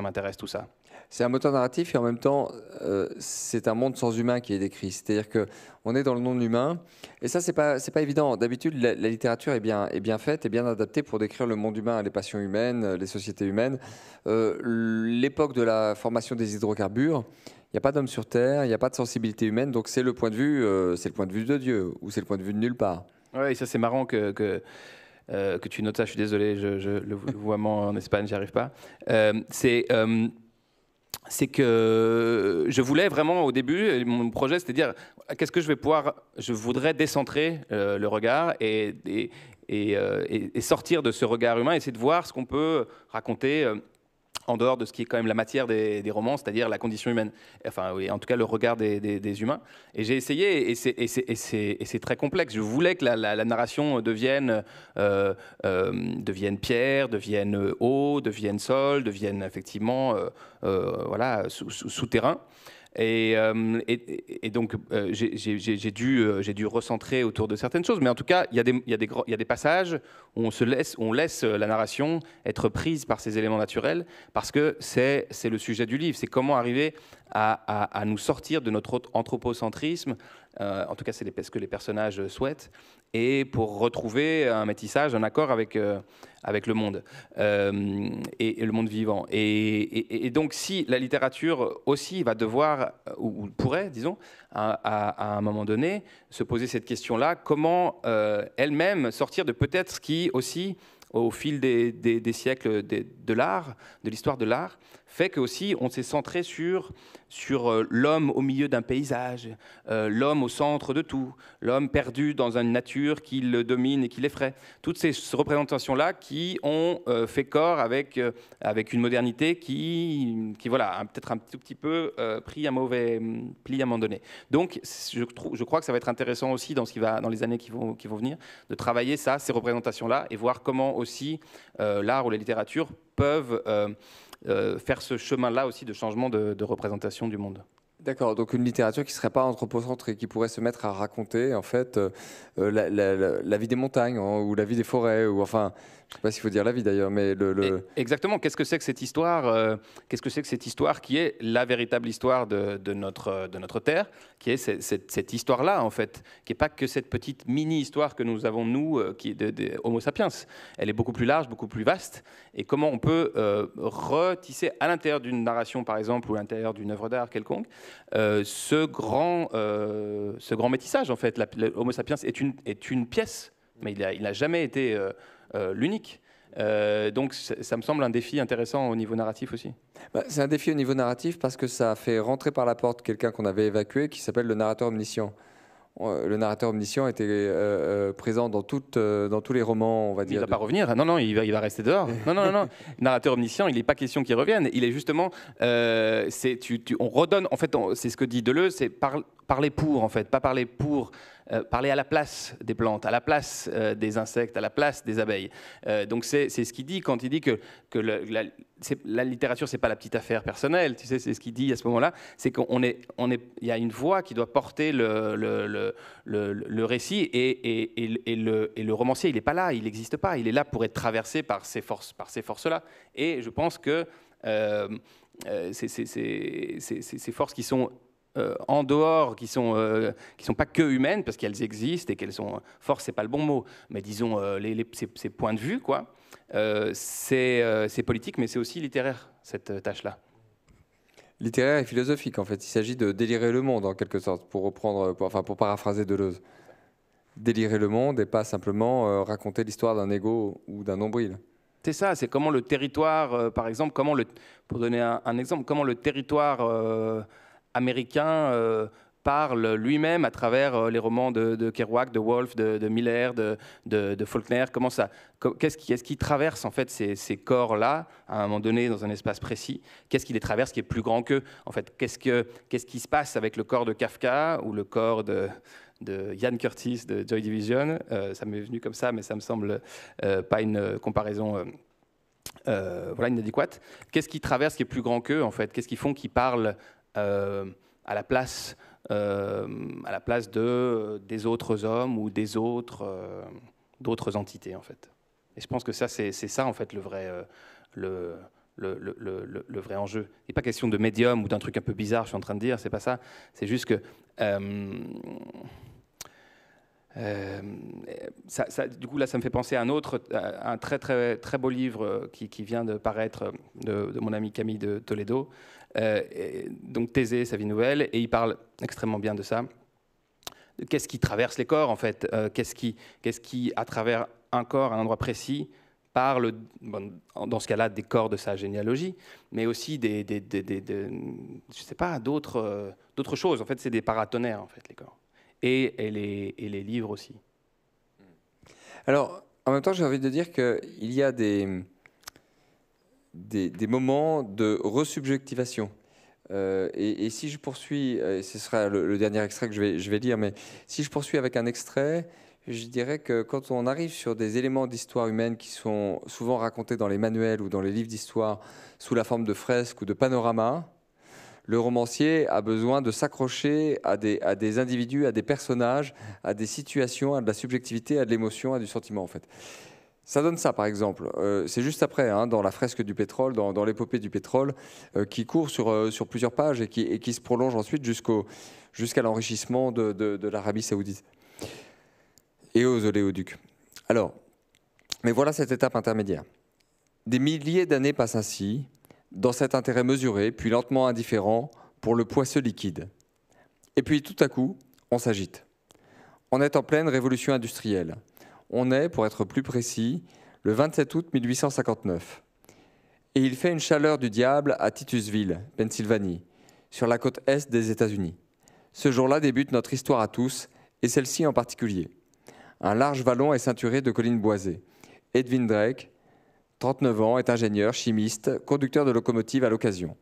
m'intéresse tout ça. C'est un moteur narratif et en même temps euh, c'est un monde sans humain qui est décrit. C'est-à-dire que on est dans le non-humain et ça c'est pas pas évident. D'habitude la, littérature est bien est bien faite et bien adaptée pour décrire le monde humain, les passions humaines, les sociétés humaines. L'époque de la formation des hydrocarbures. Il n'y a pas d'homme sur Terre, il n'y a pas de sensibilité humaine, donc c'est le point de vue, c'est le point de vue de Dieu, ou c'est le point de vue de nulle part. Oui, ça c'est marrant que, que, euh, tu notes ça, je suis désolé, je, le voiement en Espagne, j'y arrive pas. Euh, c'est euh, c'est que je voulais vraiment au début, mon projet c'était de dire qu'est-ce que je vais pouvoir, je voudrais décentrer le regard et, et, et, et, sortir de ce regard humain, essayer de voir ce qu'on peut raconter en dehors de ce qui est quand même la matière des, romans, c'est-à-dire la condition humaine, enfin oui, en tout cas le regard des, humains. Et j'ai essayé, et c'est très complexe. Je voulais que la, narration euh, euh, devienne, pierre, devienne eau, devienne sol, devienne effectivement euh, voilà, souterrain. Euh, et, donc, euh, euh, j'ai dû, recentrer autour de certaines choses. Mais en tout cas, il y, a des passages où on, laisse, la narration être prise par ces éléments naturels, parce que c'est le sujet du livre. C'est comment arriver à, nous sortir de notre anthropocentrisme, en tout cas, c'est ce que les personnages souhaitent, et pour retrouver un métissage, un accord avec, euh, avec le monde euh, et, le monde vivant. Et, donc si la littérature aussi va devoir, euh, ou, pourrait, disons, à, un moment donné, se poser cette question-là, comment elle-même sortir de peut-être ce qui aussi, au fil des siècles de l'art, de l'histoire de l'art, fait que aussi on s'est centré sur, sur euh, l'homme au milieu d'un paysage, euh, l'homme au centre de tout, l'homme perdu dans une nature qui le domine et qui l'effraie. Toutes ces représentations-là qui ont euh, fait corps avec, avec une modernité qui, qui voilà, peut-être un tout petit peu pris un mauvais pli à un moment donné. Donc je, trouve, je crois que ça va être intéressant aussi dans, ce qui va, dans les années qui vont, qui vont venir de travailler ça, ces représentations-là, et voir comment aussi l'art ou la littérature peuvent euh, faire ce chemin-là aussi de changement de, représentation du monde. D'accord, donc une littérature qui ne serait pas anthropocentrée, et qui pourrait se mettre à raconter en fait euh, euh, la, vie des montagnes hein, ou la vie des forêts ou enfin je ne sais pas s'il faut dire la vie d'ailleurs, mais le. Exactement. Qu'est-ce que c'est que cette histoire euh, Qu'est-ce que c'est que cette histoire qui est la véritable histoire de, notre de notre terre, qui est cette, cette, histoire-là en fait, qui n'est pas que cette petite mini-histoire que nous avons nous, euh, qui est des Homo sapiens. Elle est beaucoup plus large, beaucoup plus vaste. Et comment on peut euh, retisser à l'intérieur d'une narration, par exemple, ou à l'intérieur d'une œuvre d'art quelconque, ce grand ce grand métissage en fait. La, Homo sapiens est une est une pièce, mais il n'a il jamais été euh, l'unique. Euh, donc ça me semble un défi intéressant au niveau narratif aussi. Bah, c'est un défi au niveau narratif parce que ça a fait rentrer par la porte quelqu'un qu'on avait évacué qui s'appelle le narrateur omniscient. Euh, le narrateur omniscient était présent dans, toutes dans tous les romans, on va dire. Il ne va pas revenir. Non, non, il va, il va rester dehors. non, non, non, Narrateur omniscient, il n'est pas question qu'il revienne. Il est justement, euh, tu, on redonne. En fait, c'est ce que dit Deleuze, c'est parler pour, en fait, pas parler pour euh, parler à la place des plantes, à la place euh, des insectes, à la place des abeilles. Euh, donc c'est ce qu'il dit quand il dit que, que la, la, littérature, c'est pas la petite affaire personnelle, tu sais, c'est ce qu'il dit à ce moment-là, c'est qu'on est, on est, il y a une voix qui doit porter le, le, le récit et, et, et, et, le, romancier, il n'est pas là, il n'existe pas, il est là pour être traversé par ces forces, par ces forces-là. Et je pense que ces forces qui sont euh, en dehors, qui sont, euh, qui sont pas que humaines, parce qu'elles existent et qu'elles sont. Force, c'est pas le bon mot, mais disons, euh, ces, points de vue, quoi, c'est politique, mais c'est aussi littéraire, cette tâche-là. Littéraire et philosophique, en fait. Il s'agit de délirer le monde, en quelque sorte, pour reprendre, enfin, pour paraphraser Deleuze. Délirer le monde et pas simplement raconter l'histoire d'un ego ou d'un nombril. C'est ça, c'est comment le territoire, par exemple, comment le, pour donner un, un exemple, comment le territoire américain euh, parle lui-même à travers euh, les romans de, Kerouac, de Wolfe, de, Miller, de, Faulkner. Comment ça Qu'est-ce qui, qui, traverse en fait ces, corps-là à un moment donné dans un espace précis Qu'est-ce qui les traverse qui est plus grand qu'eux En fait, qu'est-ce qu'est-ce qui se passe avec le corps de Kafka ou le corps de de Ian Curtis de Joy Division, euh, ça m'est venu comme ça, mais ça me semble pas une comparaison voilà, inadéquate. Qu'est-ce qui traverse qui est plus grand qu'eux en fait Qu'est-ce qu'ils font qui parlent euh, à la place, euh, à la place de, des autres hommes ou des autres, euh, d'autres entités, en fait. Et je pense que ça, c'est ça, en fait, le vrai, le, le, le, le, vrai enjeu. Il n'est pas question de médium ou d'un truc un peu bizarre, je suis en train de dire, c'est pas ça. C'est juste que. ça, du coup, là, ça me fait penser à un autre, un très très très beau livre qui, qui vient de paraître de, de, mon ami Camille de Toledo, euh, donc Thésée, sa vie nouvelle, et il parle extrêmement bien de ça. Qu'est-ce qui traverse les corps, en fait euh, Qu'est-ce qui, qu'est-ce qui, à travers un corps, à un endroit précis, parle, dans ce cas-là, des corps de sa généalogie, mais aussi des, des, je sais pas, d'autres, euh, d'autres choses. En fait, c'est des paratonnerres, en fait, les corps. Et, elle les, et, les, livres aussi. Alors, en même temps, j'ai envie de dire qu'il y a des, des, moments de resubjectivation. Euh, et, si je poursuis, euh, ce sera le, dernier extrait que je vais, je lire, mais si je poursuis avec un extrait, je dirais que quand on arrive sur des éléments d'histoire humaine qui sont souvent racontés dans les manuels ou dans les livres d'histoire sous la forme de fresques ou de panoramas, le romancier a besoin de s'accrocher à des individus, à des personnages, à des situations, à de la subjectivité, à de l'émotion, à du sentiment en fait. Ça donne ça, par exemple. Euh, c'est juste après, hein, dans la fresque du pétrole, dans, l'épopée du pétrole, euh, qui court sur, euh, sur plusieurs pages et qui, se prolonge ensuite jusqu'au, jusqu'à l'enrichissement de, l'Arabie saoudite et aux oléoducs. Alors, mais voilà cette étape intermédiaire. Des milliers d'années passent ainsi, dans cet intérêt mesuré, puis lentement indifférent, pour le poisseux liquide. Et puis tout à coup, on s'agite. On est en pleine révolution industrielle. On est, pour être plus précis, le 27 août 1859. Et il fait une chaleur du diable à Titusville, Pennsylvanie, sur la côte est des États-Unis. Ce jour-là débute notre histoire à tous, et celle-ci en particulier. Un large vallon est ceinturé de collines boisées. Edwin Drake, 39 ans, est ingénieur, chimiste, conducteur de locomotive à l'occasion.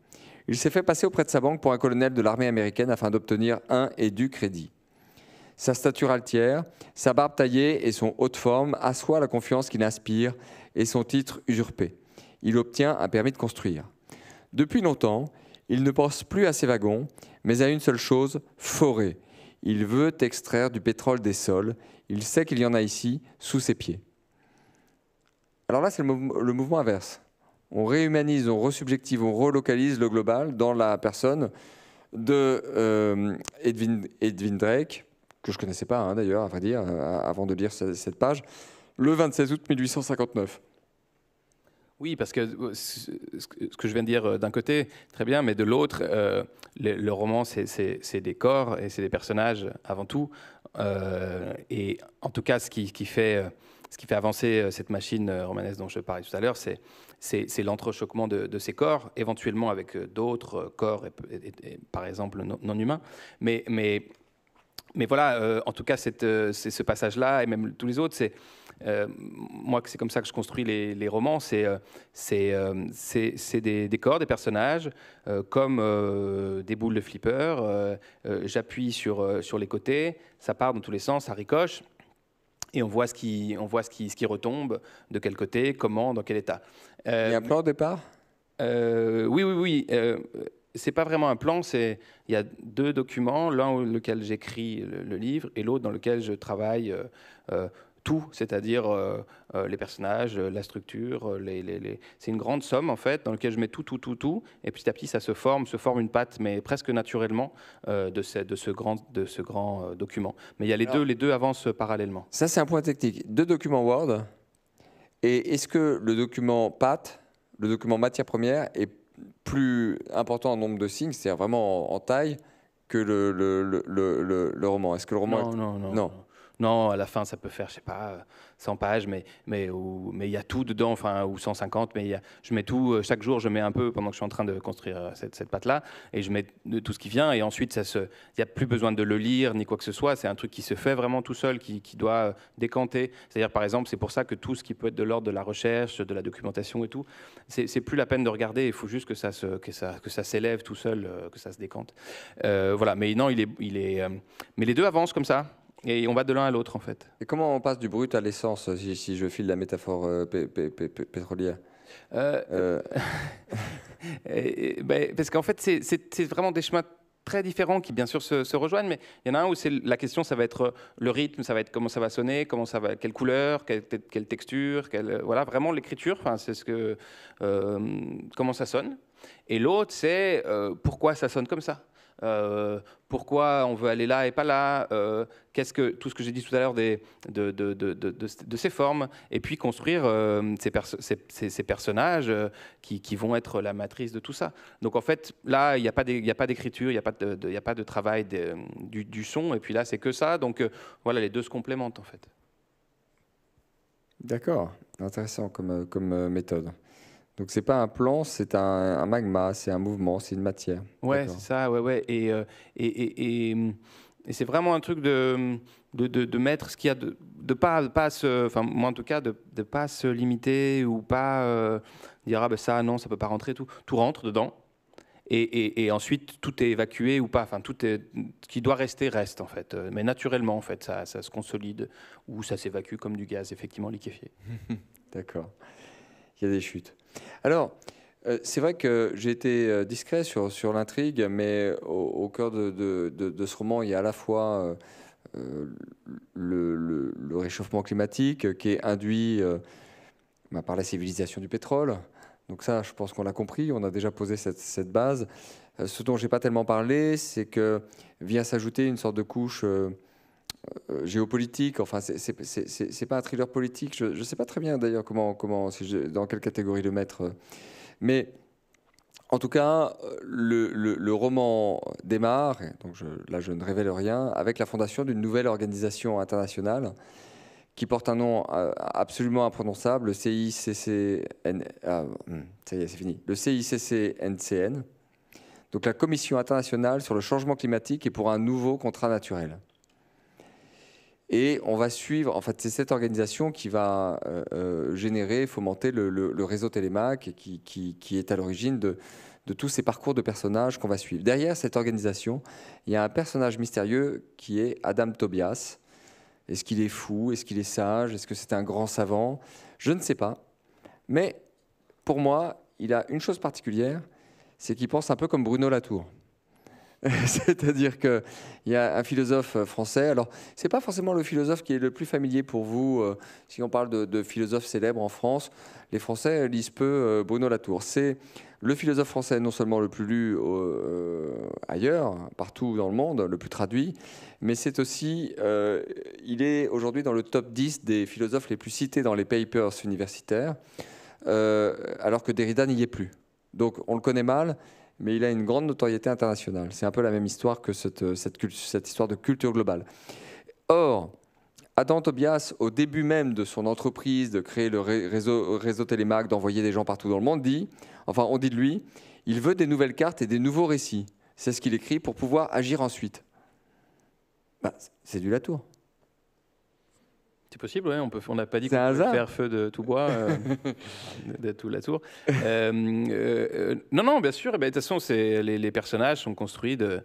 Il s'est fait passer auprès de sa banque pour un colonel de l'armée américaine afin d'obtenir un et du crédit. Sa stature altière, sa barbe taillée et son haute forme assoient la confiance qu'il inspire et son titre usurpé. Il obtient un permis de construire. Depuis longtemps, il ne pense plus à ses wagons, mais à une seule chose, forêt. Il veut extraire du pétrole des sols. Il sait qu'il y en a ici, sous ses pieds. Alors là, c'est le, mouvement inverse. On réhumanise, on resubjective, on relocalise le global dans la personne de euh, Edwin Drake, que je ne connaissais pas hein, d'ailleurs, à dire, euh, avant de lire cette page, le 26 août 1859. Oui, parce euh, que ce que je viens de dire euh, d'un côté, très bien, mais de l'autre, le, roman, c'est des corps et c'est des personnages avant tout. et en tout cas, ce qui, fait, ce qui fait avancer cette machine romanesque dont je parlais tout à l'heure, c'est l'entrechoquement de, ces corps, éventuellement avec d'autres corps, et, par exemple non, humains. Mais, mais mais voilà, euh, en tout cas, euh, c'est ce passage-là, et même tous les autres, c'est euh, moi, c'est comme ça que je construis les, romans, c'est des décors, des personnages, comme des boules de flipper, j'appuie sur, sur les côtés, ça part dans tous les sens, ça ricoche, et on voit ce qui, on voit ce qui, ce qui retombe, de quel côté, comment, dans quel état. Il y a un plan au départ oui, oui, oui c'est pas vraiment un plan, c'est il y a deux documents, l'un dans lequel j'écris le, livre et l'autre dans lequel je travaille euh, euh, tout, c'est-à-dire euh, les personnages, la structure, les, c'est une grande somme en fait dans laquelle je mets tout, tout, tout, tout, et petit à petit ça se forme, se forme une pâte mais presque naturellement de ce, de, ce, grand, de ce grand document. Mais il y a les deux, les deux avancent parallèlement. Ça c'est un point technique. Deux documents Word. Et est-ce que le document patte, le document matière première est plus important en nombre de signes, c'est-à-dire vraiment en, taille, que le, le, roman. Est-ce que le roman. non. non. non non, à la fin, ça peut faire, je sais pas, 100 euh, pages, mais mais il y a tout dedans, enfin ou 150, mais je mets tout euh, chaque jour, je mets un peu pendant que je suis en train de construire euh, cette, cette pâte là, et je mets tout ce qui vient, et ensuite ça se, il n'y a plus besoin de le lire ni quoi que ce soit, c'est un truc qui se fait vraiment tout seul, qui, doit décanter. C'est-à-dire par exemple, c'est pour ça que tout ce qui peut être de l'ordre de la recherche, de la documentation et tout, c'est plus la peine de regarder, il faut juste que ça que ça que ça s'élève tout seul, que ça se décante. voilà, mais non, il est il est, mais les deux avancent comme ça. Et on va de l'un à l'autre en fait. Et comment on passe du brut à l'essence, si, je file la métaphore pétrolière Parce qu'en fait, c'est vraiment des chemins très différents qui bien sûr se, rejoignent, mais il y en a un où la question, ça va être euh, le rythme, ça va être comment ça va sonner, comment ça va, quelle couleur, quelle, quelle texture, quelle, euh, voilà, vraiment l'écriture, enfin, c'est ce que, euh, comment ça sonne. Et l'autre, c'est pourquoi ça sonne comme ça. Euh, pourquoi on veut aller là et pas là, euh, qu'est-ce que tout ce que j'ai dit tout à l'heure de, de, de, de, ces formes, et puis construire euh, ces, personnages qui, qui, vont être la matrice de tout ça. Donc en fait, là, il n'y a pas d'écriture, il n'y a, pas de travail du, du, son, et puis là, c'est que ça. Donc voilà, les deux se complémentent en fait. D'accord, intéressant comme, comme méthode. Donc c'est pas un plan, c'est un, magma, c'est un mouvement, c'est une matière. Ouais, c'est ça, ouais, ouais. Et, euh, et, hum, et, c'est vraiment un truc de, de, de, mettre ce qu'il y a, de, de pas, pas enfin moi en tout cas, de ne pas se limiter ou pas euh, dire ah ben ça non, ça peut pas rentrer, tout, tout rentre dedans. Et, et, ensuite tout est évacué ou pas. Enfin, tout ce qui doit rester reste en fait, euh, mais naturellement en fait, ça, ça se consolide ou ça s'évacue comme du gaz effectivement liquéfié. D'accord. Il y a des chutes. Alors, euh, c'est vrai que j'ai été euh, discret sur, sur l'intrigue, mais au, cœur de, ce roman, il y a à la fois euh, le, réchauffement climatique qui est induit bah, par la civilisation du pétrole. Donc ça, je pense qu'on l'a compris, on a déjà posé cette, base. ce dont je n'ai pas tellement parlé, c'est que vient s'ajouter une sorte de couche euh, géopolitique. Enfin, c'est pas un thriller politique. Je, ne sais pas très bien d'ailleurs comment, comment, dans quelle catégorie le mettre. Mais en tout cas, le, roman démarre, donc là je ne révèle rien, avec la fondation d'une nouvelle organisation internationale qui porte un nom euh, absolument imprononçable, le CICCN. Ah, hum, ça y est, c'est fini. Le CICCNCN. Donc la Commission internationale sur le changement climatique et pour un nouveau contrat naturel. Et on va suivre, en fait, c'est cette organisation qui va euh, euh, générer, fomenter le, réseau Télémac qui, qui, est à l'origine de tous ces parcours de personnages qu'on va suivre. Derrière cette organisation, il y a un personnage mystérieux qui est Adam Tobias. Est-ce qu'il est fou Est-ce qu'il est sage Est-ce que c'est un grand savant Je ne sais pas. Mais pour moi, il a une chose particulière, c'est qu'il pense un peu comme Bruno Latour. C'est-à-dire qu'il y a un philosophe euh, français. Alors, ce n'est pas forcément le philosophe qui est le plus familier pour vous. Euh, si on parle de, philosophes célèbres en France, les Français lisent peu euh, Bruno Latour. C'est le philosophe français non seulement le plus lu ailleurs, partout dans le monde, le plus traduit, mais c'est aussi, il est aujourd'hui dans le top 10 des philosophes les plus cités dans les papers universitaires, alors que Derrida n'y est plus. Donc on le connaît mal, mais il a une grande notoriété internationale. C'est un peu la même histoire que cette, euh, cette, cette histoire de culture globale. Or, Adam Tobias, au début même de son entreprise, de créer le réseau, réseau Télémac, d'envoyer des gens partout dans le monde, dit, enfin on dit de lui, il veut des nouvelles cartes et des nouveaux récits. C'est ce qu'il écrit pour pouvoir agir ensuite. Ben, c'est du Latour. C'est possible, on peut, on n'a pas dit qu'on pouvait faire feu de tout bois, euh, de tout la tour. Euh, euh, non, non, bien sûr. Eh ben, de toute façon, les, les personnages sont construits de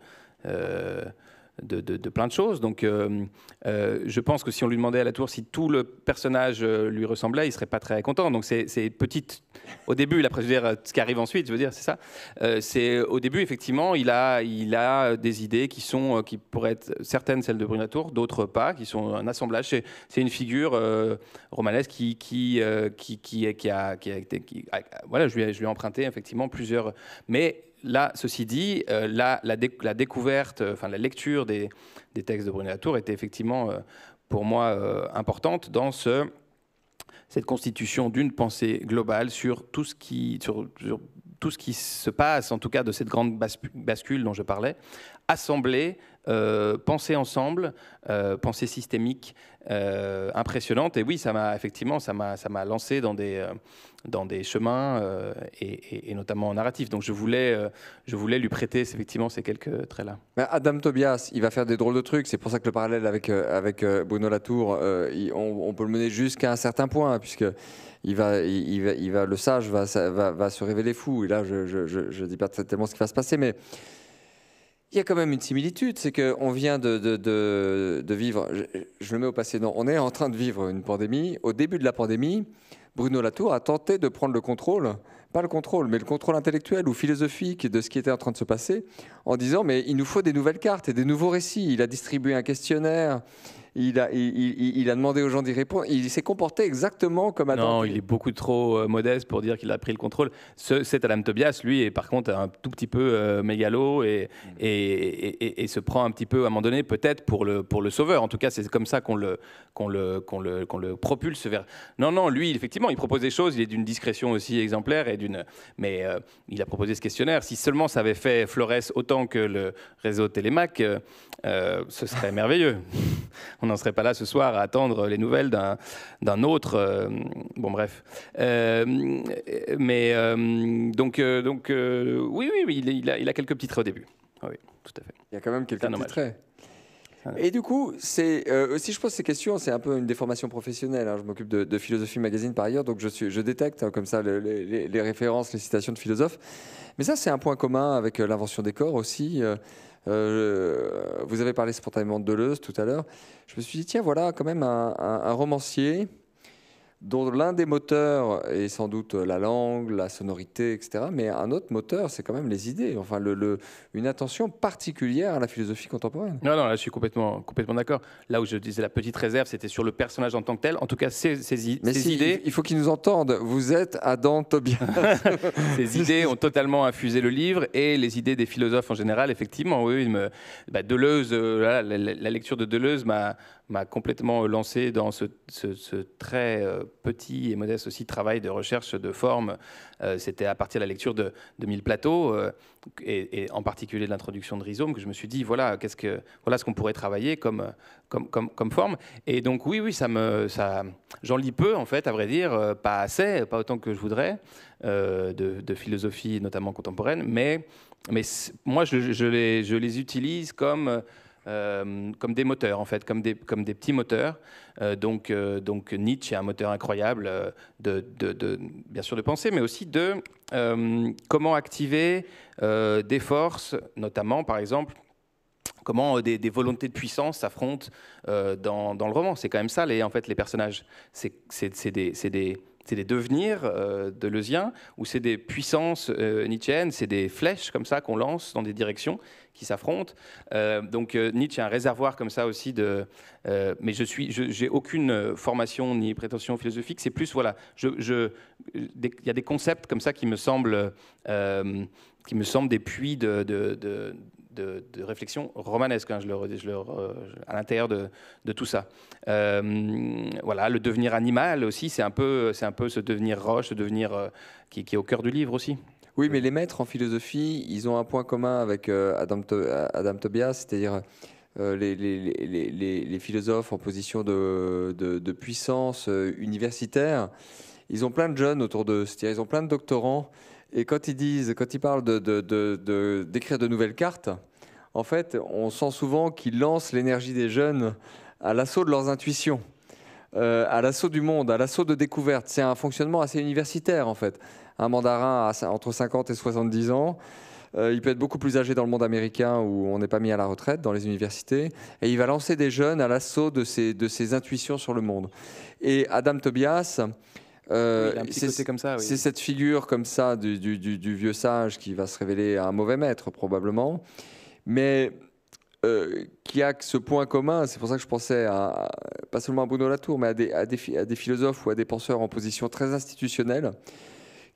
de, plein de choses. Donc, euh, euh, je pense que si on lui demandait à la tour si tout le personnage euh, lui ressemblait, il serait pas très content. Donc, c'est petite. Au début, il après, ce qui arrive ensuite, je veux dire, c'est ça. c'est au début, effectivement, il a, il a des idées qui sont, qui pourraient être certaines celles de Bruno Tour, d'autres pas, qui sont un assemblage. C'est une figure romanesque qui, qui, qui, qui, a, qui été, voilà, je lui je lui ai emprunté effectivement plusieurs, mais là, ceci dit, euh, la, découverte, euh, la lecture des, textes de Bruno Latour était effectivement, euh, pour moi, importante dans cette constitution d'une pensée globale sur tout ce qui, se passe, en tout cas de cette grande bascule dont je parlais, assemblée, pensée ensemble, pensée systémique, euh, impressionnante. Et oui, ça m'a effectivement, ça m'a, ça m'a lancé dans des, euh, dans des chemins euh, et, notamment en narratif. Donc je voulais, je voulais lui prêter effectivement ces quelques traits là. Adam Tobias, il va faire des drôles de trucs. C'est pour ça que le parallèle avec avec Bruno Latour, on, peut le mener jusqu'à un certain point, hein, puisque il va, il, va, le sage va, va, va se révéler fou. Et là, je ne dis pas tellement ce qui va se passer, mais il y a quand même une similitude, c'est qu'on vient de, vivre, je, le mets au passé, non, on est en train de vivre une pandémie. Au début de la pandémie, Bruno Latour a tenté de prendre le contrôle, pas le contrôle, mais le contrôle intellectuel ou philosophique de ce qui était en train de se passer, en disant mais il nous faut des nouvelles cartes et des nouveaux récits. Il a distribué un questionnaire, il a, demandé aux gens d'y répondre. Il s'est comporté exactement comme Adam. Non, il est beaucoup trop euh, modeste pour dire qu'il a pris le contrôle. Ce, cet Adam Tobias, lui, est par contre un tout petit peu euh, mégalo mm. et, et, se prend un petit peu à un moment donné, peut-être pour le, pour le sauveur. En tout cas, c'est comme ça qu'on le, le, propulse vers. Non, non, lui, effectivement, il propose des choses. Il est d'une discrétion aussi exemplaire et d'une. Mais euh, il a proposé ce questionnaire. Si seulement ça avait fait Flores autant que le réseau Télémac, ce serait merveilleux on n'en serait pas là ce soir à attendre les nouvelles d'un autre. Euh, bon, bref. Euh, mais euh, donc, donc oui, oui, il, a, quelques petits traits au début. Ah oui, tout à fait. Il y a quand même quelques petits traits. Et du coup, si je pose ces questions, c'est un peu une déformation professionnelle. Hein. Je m'occupe de, philosophie magazine par ailleurs, donc je, suis, je détecte hein, comme ça les, références, les citations de philosophes. Mais ça, c'est un point commun avec l'invention des corps aussi. Euh, vous avez parlé spontanément de Deleuze tout à l'heure. Je me suis dit, tiens, voilà quand même un, un romancier dont l'un des moteurs est sans doute la langue, la sonorité, etc. Mais un autre moteur, c'est quand même les idées, enfin une attention particulière à la philosophie contemporaine. Non, non, là je suis complètement, complètement d'accord. Là où je disais la petite réserve, c'était sur le personnage en tant que tel. En tout cas, ces, ces idées. Il faut qu'ils nous entendent. Vous êtes Adam Tobias. ces idées ont totalement infusé le livre et les idées des philosophes en général, effectivement. Oui, me, bah Deleuze, euh, la, lecture de Deleuze m'a m'a complètement euh, lancé dans ce, très euh, petit et modeste aussi travail de recherche de forme. Euh, c'était à partir de la lecture de, de Mille Plateaux, et, en particulier de l'introduction de Rhizome, que je me suis dit, voilà, qu'est-ce que, voilà ce qu'on pourrait travailler comme, comme, comme, forme. Et donc, oui, oui, ça me, ça, j'en lis peu, en fait, à vrai dire, pas assez, pas autant que je voudrais, de, philosophie, notamment contemporaine, mais mais moi, je, je, les, je, les, utilise comme euh, comme des moteurs, en fait, comme des, comme des petits moteurs. Euh, donc, euh, donc Nietzsche est un moteur incroyable, de, bien sûr de pensée, mais aussi de comment activer des forces, notamment, par exemple, comment des, volontés de puissance s'affrontent dans, dans, le roman. C'est quand même ça, les, en fait, les personnages. C'est des, c'est des devenirs euh, de Leusien, ou c'est des puissances euh, nietzschéennes, c'est des flèches comme ça qu'on lance dans des directions qui s'affrontent. Euh, donc euh, Nietzsche a un réservoir comme ça aussi de. mais je suis, j'ai aucune formation ni prétention philosophique. C'est plus voilà, je, y a des concepts comme ça qui me semblent, qui me semblent des puits de, de, réflexion romanesque, hein, je euh, à l'intérieur de, tout ça. Euh, voilà, le devenir animal aussi, c'est un, peu, un peu ce devenir roche, ce devenir euh, qui, est au cœur du livre aussi. Oui, mais les maîtres en philosophie, ils ont un point commun avec Adam, Tobias, c'est-à-dire les, philosophes en position de, puissance universitaire. Ils ont plein de jeunes autour d'eux, c'est-à-dire ils ont plein de doctorants et quand ils disent, quand ils parlent de, d'écrire de, nouvelles cartes, en fait, on sent souvent qu'ils lancent l'énergie des jeunes à l'assaut de leurs intuitions, euh, à l'assaut du monde, à l'assaut de découvertes. C'est un fonctionnement assez universitaire, en fait. Un mandarin a entre 50 et 70 ans. Euh, il peut être beaucoup plus âgé dans le monde américain où on n'est pas mis à la retraite, dans les universités. Et il va lancer des jeunes à l'assaut de ces de ses intuitions sur le monde. Et Adam Tobias, euh, c'est cette figure comme ça du, vieux sage qui va se révéler un mauvais maître probablement, mais euh, qui a ce point commun. C'est pour ça que je pensais à, pas seulement à Bruno Latour, mais à des philosophes ou à des penseurs en position très institutionnelle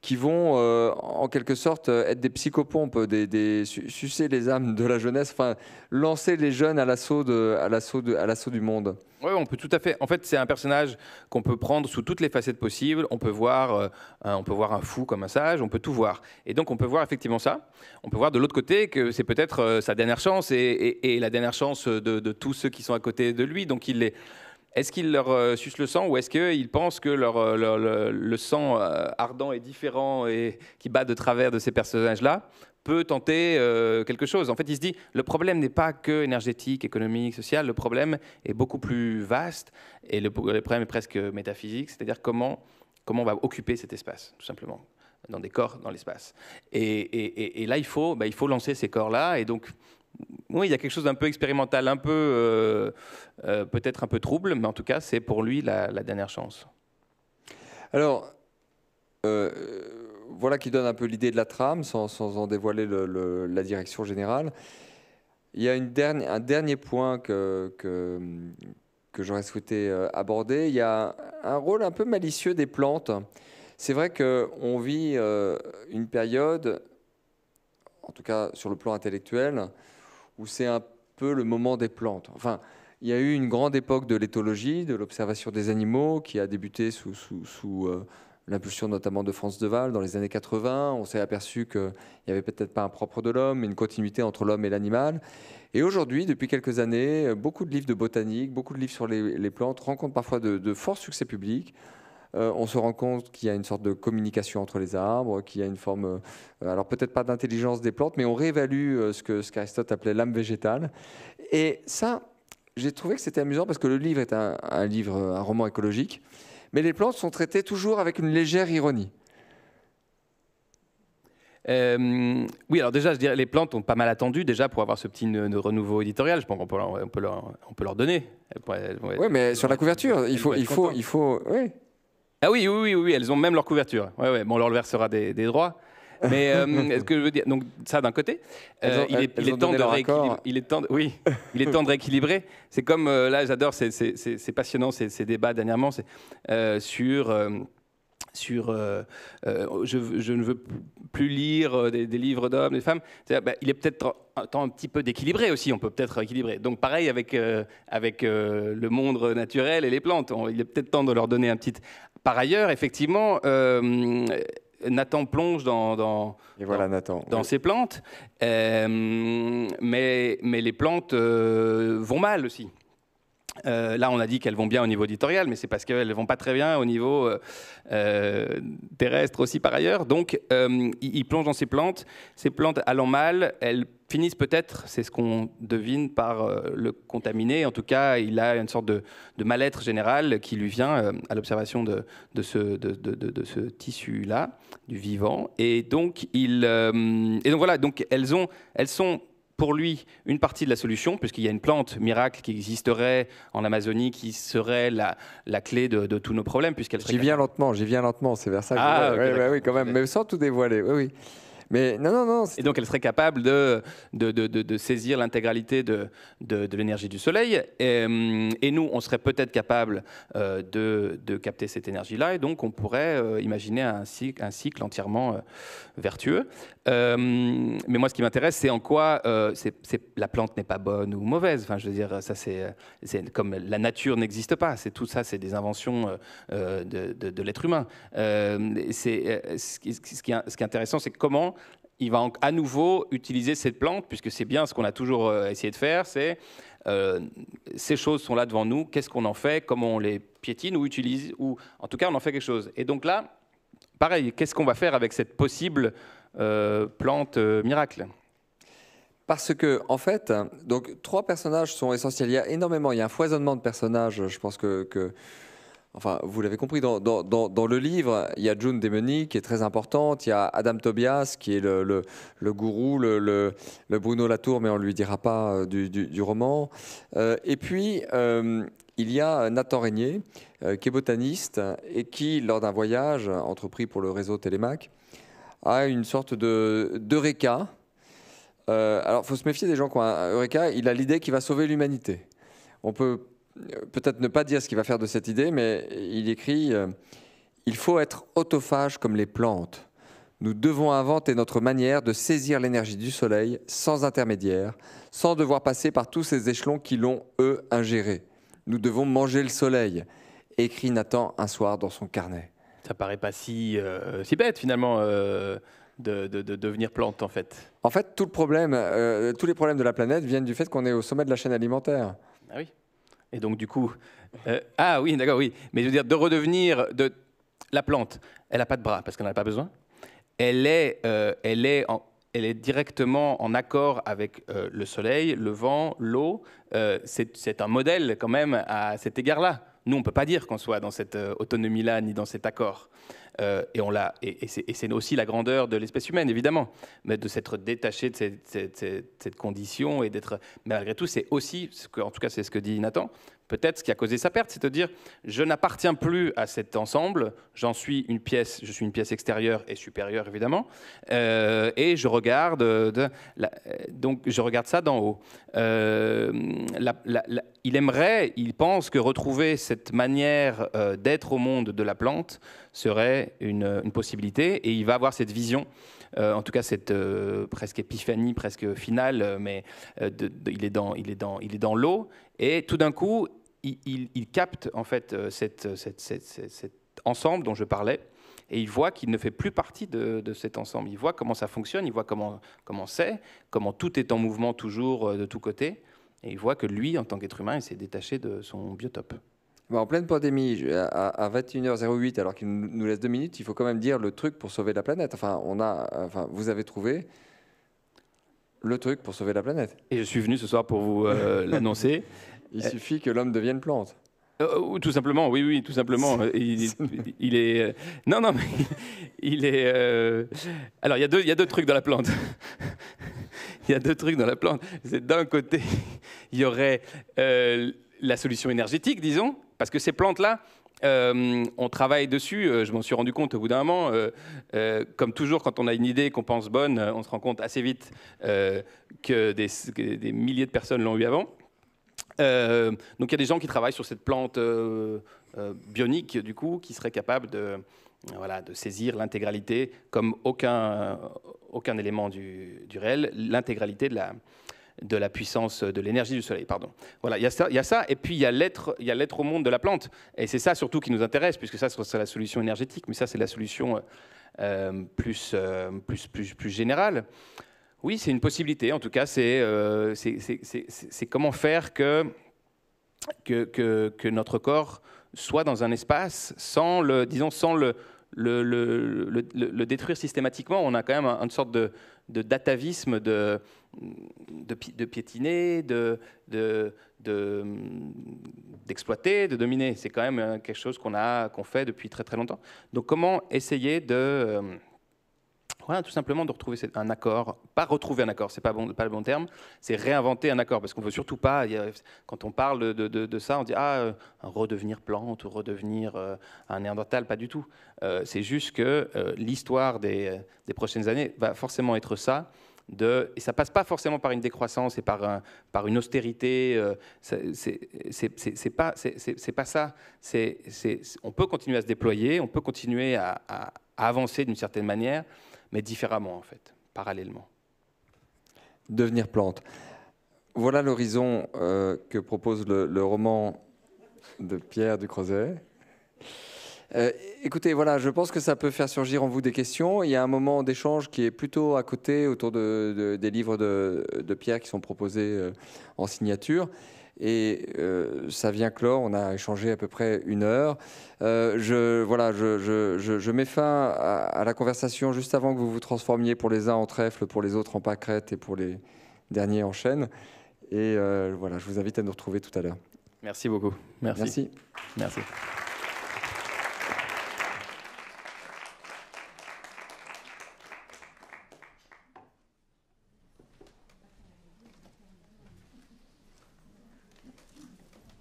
qui vont euh, en quelque sorte euh, être des psychopompes, des, sucer les âmes de la jeunesse, enfin lancer les jeunes à l'assaut à l'assaut à l'assaut du monde. Oui, on peut tout à fait. En fait, c'est un personnage qu'on peut prendre sous toutes les facettes possibles. On peut voir, euh, un, on peut voir un fou comme un sage, on peut tout voir. Et donc, on peut voir effectivement ça. On peut voir de l'autre côté que c'est peut-être sa dernière chance et, la dernière chance de, de, tous ceux qui sont à côté de lui. Donc, il est est-ce qu'ils leur euh, sucent le sang ou est-ce qu'ils pensent que leur, euh, le sang euh, ardent et différent et qui bat de travers de ces personnages-là peut tenter quelque chose En fait, il se dit, le problème n'est pas que énergétique, économique, social, le problème est beaucoup plus vaste et le, problème est presque métaphysique, c'est-à-dire comment, comment on va occuper cet espace, tout simplement dans des corps dans l'espace. Et, là, il faut, bah, il faut lancer ces corps-là. Et donc, oui, il y a quelque chose d'un peu expérimental, euh, euh, peut-être un peu trouble, mais en tout cas, c'est pour lui la, dernière chance. Alors, euh, voilà qui donne un peu l'idée de la trame, sans, en dévoiler la direction générale. Il y a un dernier point que j'aurais souhaité aborder. Il y a un rôle un peu malicieux des plantes. C'est vrai qu'on vit une période, en tout cas sur le plan intellectuel, où c'est un peu le moment des plantes. Enfin, il y a eu une grande époque de l'éthologie, de l'observation des animaux, qui a débuté sous, euh, l'impulsion notamment de France Deval dans les années 80. On s'est aperçu qu'il n'y avait peut-être pas un propre de l'homme, mais une continuité entre l'homme et l'animal. Et aujourd'hui, depuis quelques années, beaucoup de livres de botanique, beaucoup de livres sur les, plantes rencontrent parfois de forts succès publics. Euh, on se rend compte qu'il y a une sorte de communication entre les arbres, qu'il y a une forme, euh, alors peut-être pas d'intelligence des plantes, mais on réévalue euh, ce que ce qu'Aristote appelait l'âme végétale. Et ça, j'ai trouvé que c'était amusant parce que le livre est un, livre, un roman écologique, mais les plantes sont traitées toujours avec une légère ironie. oui, alors déjà, je dirais, les plantes ont pas mal attendu déjà pour avoir ce petit renouveau éditorial. Je pense qu'on peut, on peut, leur, donner. oui, mais sur la couverture, il faut, il faut, il faut, oui. Ah oui, oui, oui, elles ont même leur couverture. Ouais, ouais. Bon, on leur versera des, droits. Mais euh, est ce que je veux dire, donc ça d'un côté, il, est, temps de rééquilibrer, C'est comme euh, là, j'adore, c'est passionnant ces, débats dernièrement euh, sur sur je, ne veux plus lire des, livres d'hommes, des femmes. Bah, il est peut-être temps un petit peu d'équilibrer aussi, on peut peut-être équilibrer. Donc pareil avec, avec le monde naturel et les plantes, il est peut-être temps de leur donner un petit, par ailleurs, effectivement, euh, Nathan plonge dans, ses plantes, euh, mais, mais, les plantes euh, vont mal aussi. là, on a dit qu'elles vont bien au niveau éditorial, mais c'est parce qu'elles vont pas très bien au niveau terrestre aussi par ailleurs. Donc, il, plonge dans ses plantes. Ces plantes allant mal, elles finissent peut-être, c'est ce qu'on devine, par euh, le contaminer. En tout cas, il a une sorte de, mal-être général qui lui vient euh, à l'observation de, ce, tissu-là, du vivant. Et donc, euh, donc voilà, donc elles, ont, elles sont pour lui une partie de la solution, puisqu'il y a une plante miracle qui existerait en Amazonie, qui serait la, clé de, tous nos problèmes. puisqu'elle J'y viens lentement, j'y viens lentement, c'est vers ça que ah, je... oui, quand même, mais sans tout dévoiler. Oui, oui non, non, non. Et donc elle serait capable de, de, saisir l'intégralité de, l'énergie du Soleil. Et, nous, on serait peut-être capable euh, de, capter cette énergie-là. Et donc on pourrait euh, imaginer un cycle, entièrement euh, vertueux. Euh, mais moi, ce qui m'intéresse, c'est en quoi euh, la plante n'est pas bonne ou mauvaise. Enfin, je veux dire, ça, c'est comme la nature n'existe pas. C'est tout ça, c'est des inventions euh, de, l'être humain. c'est ce, qui, est intéressant, c'est comment il va à nouveau utiliser cette plante, puisque c'est bien ce qu'on a toujours essayé de faire, c'est ces choses sont là devant nous, qu'est-ce qu'on en fait, comment on les piétine ou utilise, ou en tout cas on en fait quelque chose. Et donc là, pareil, qu'est-ce qu'on va faire avec cette possible euh, plante euh, miracle parce que, en fait, donc trois personnages sont essentiels. Il y a énormément, il y a un foisonnement de personnages. Je pense que, enfin, vous l'avez compris, dans, le livre, il y a June Demony qui est très importante, il y a Adam Tobias qui est le, gourou, le, Bruno Latour, mais on ne lui dira pas euh, du, roman. et puis, il y a Nathan Régnier, qui est botaniste et qui, lors d'un voyage entrepris pour le réseau Télémac, une sorte de d'eureka. Alors, euh, alors, faut se méfier des gens qui eureka. Il a l'idée qu'il va sauver l'humanité. On peut euh, peut-être ne pas dire ce qu'il va faire de cette idée, mais il écrit euh, Il faut être autophage comme les plantes. Nous devons inventer notre manière de saisir l'énergie du soleil sans intermédiaire, sans devoir passer par tous ces échelons qui l'ont, eux, ingéré. Nous devons manger le soleil, écrit Nathan un soir dans son carnet. Ça paraît pas si, euh, si bête finalement. Euh, de, de, de, devenir plante en fait En fait, tout le problème, euh, tous les problèmes de la planète viennent du fait qu'on est au sommet de la chaîne alimentaire. Ah oui. Et donc du coup, ah oui, d'accord, oui. Mais je veux dire, de redevenir de la plante, elle n'a pas de bras parce qu'elle n'en a pas besoin. Elle est, elle est elle est directement en accord avec le soleil, le vent, l'eau. c'est un modèle quand même à cet égard-là. Nous, on ne peut pas dire qu'on soit dans cette euh, autonomie-là, ni dans cet accord. Euh, et, on l'a, et, c'est, aussi la grandeur de l'espèce humaine, évidemment, mais de s'être détaché de cette, condition et d'être. Mais malgré tout, c'est aussi, en tout cas, c'est ce que dit Nathan, Peut-être ce qui a causé sa perte, c'est de dire je n'appartiens plus à cet ensemble, j'en suis une pièce, je suis une pièce extérieure et supérieure évidemment, euh, et je regarde, euh, de, euh, donc je regarde ça d'en haut. il aimerait, il pense que retrouver cette manière d'être au monde de la plante serait une, possibilité, et il va avoir cette vision. en tout cas, cette presque épiphanie, presque finale, mais il est dans, il est dans, il est dans l'eau, et tout d'un coup, il, capte en fait euh, euh, cet ensemble dont je parlais et il voit qu'il ne fait plus partie de, cet ensemble. Il voit comment ça fonctionne, il voit comment comment c'est, comment tout est en mouvement toujours euh, de tous côtés, et il voit que lui, en tant qu'être humain, il s'est détaché de son biotope. en pleine pandémie, à 21h08, alors qu'il nous laisse deux minutes, il faut quand même dire le truc pour sauver la planète. Enfin, on a, enfin, vous avez trouvé le truc pour sauver la planète. Et je suis venu ce soir pour vous l'annoncer. Il euh, suffit que l'homme devienne plante. Euh, euh, tout simplement, oui, oui, tout simplement. Il, est. non, non, mais il est. alors, il y, a deux, trucs dans la plante. il y a deux trucs dans la plante. C'est d'un côté, il y aurait la solution énergétique, disons, parce que ces plantes-là, on travaille dessus, je m'en suis rendu compte au bout d'un moment. comme toujours, quand on a une idée qu'on pense bonne, on se rend compte assez vite que des, que, des, milliers de personnes l'ont eu avant. Euh, donc il y a des gens qui travaillent sur cette plante euh, euh, bionique, du coup, qui serait capable de, voilà, de saisir l'intégralité, comme aucun, aucun élément du, réel, l'intégralité de la, de la puissance de l'énergie du soleil. Pardon. Voilà, il y, a ça, il y a ça, et puis il y a l'être, il l'être au monde de la plante, et c'est ça surtout qui nous intéresse, puisque ça c'est la solution énergétique, mais ça c'est la solution plus, plus, plus, plus générale. Oui, c'est une possibilité. En tout cas, c'est euh, comment faire que que, notre corps soit dans un espace sans le, disons, sans le, le, détruire systématiquement. On a quand même une sorte de, datavisme de, de, de piétiner, d'exploiter, de, dominer. C'est quand même euh, quelque chose qu'on qu'on fait depuis très très longtemps. Donc comment essayer de euh, voilà, tout simplement de retrouver un accord. Pas retrouver un accord, c'est pas, bon, pas le bon terme. C'est réinventer un accord, parce qu'on veut surtout pas. quand on parle de, ça, on dit ah euh, redevenir plante ou redevenir euh, un néandertal, pas du tout. Euh, c'est juste que l'histoire des, prochaines années va forcément être ça. De, et ça passe pas forcément par une décroissance et par, par une austérité. c'est pas, pas ça. on peut continuer à se déployer, on peut continuer à avancer d'une certaine manière mais différemment en fait, parallèlement. Devenir plante. Voilà l'horizon euh, que propose le, roman de Pierre Ducrozet. Euh, écoutez, voilà, je pense que ça peut faire surgir en vous des questions. Il y a un moment d'échange qui est plutôt à côté autour de, des livres de, Pierre qui sont proposés euh, en signature. Et euh, ça vient clore, on a échangé à peu près une heure. Euh, je, voilà, je, je, je mets fin à, la conversation juste avant que vous vous transformiez pour les uns en trèfle, pour les autres en pâquerette et pour les derniers en chaîne. Et euh, voilà, je vous invite à nous retrouver tout à l'heure. Merci beaucoup. Merci. Merci.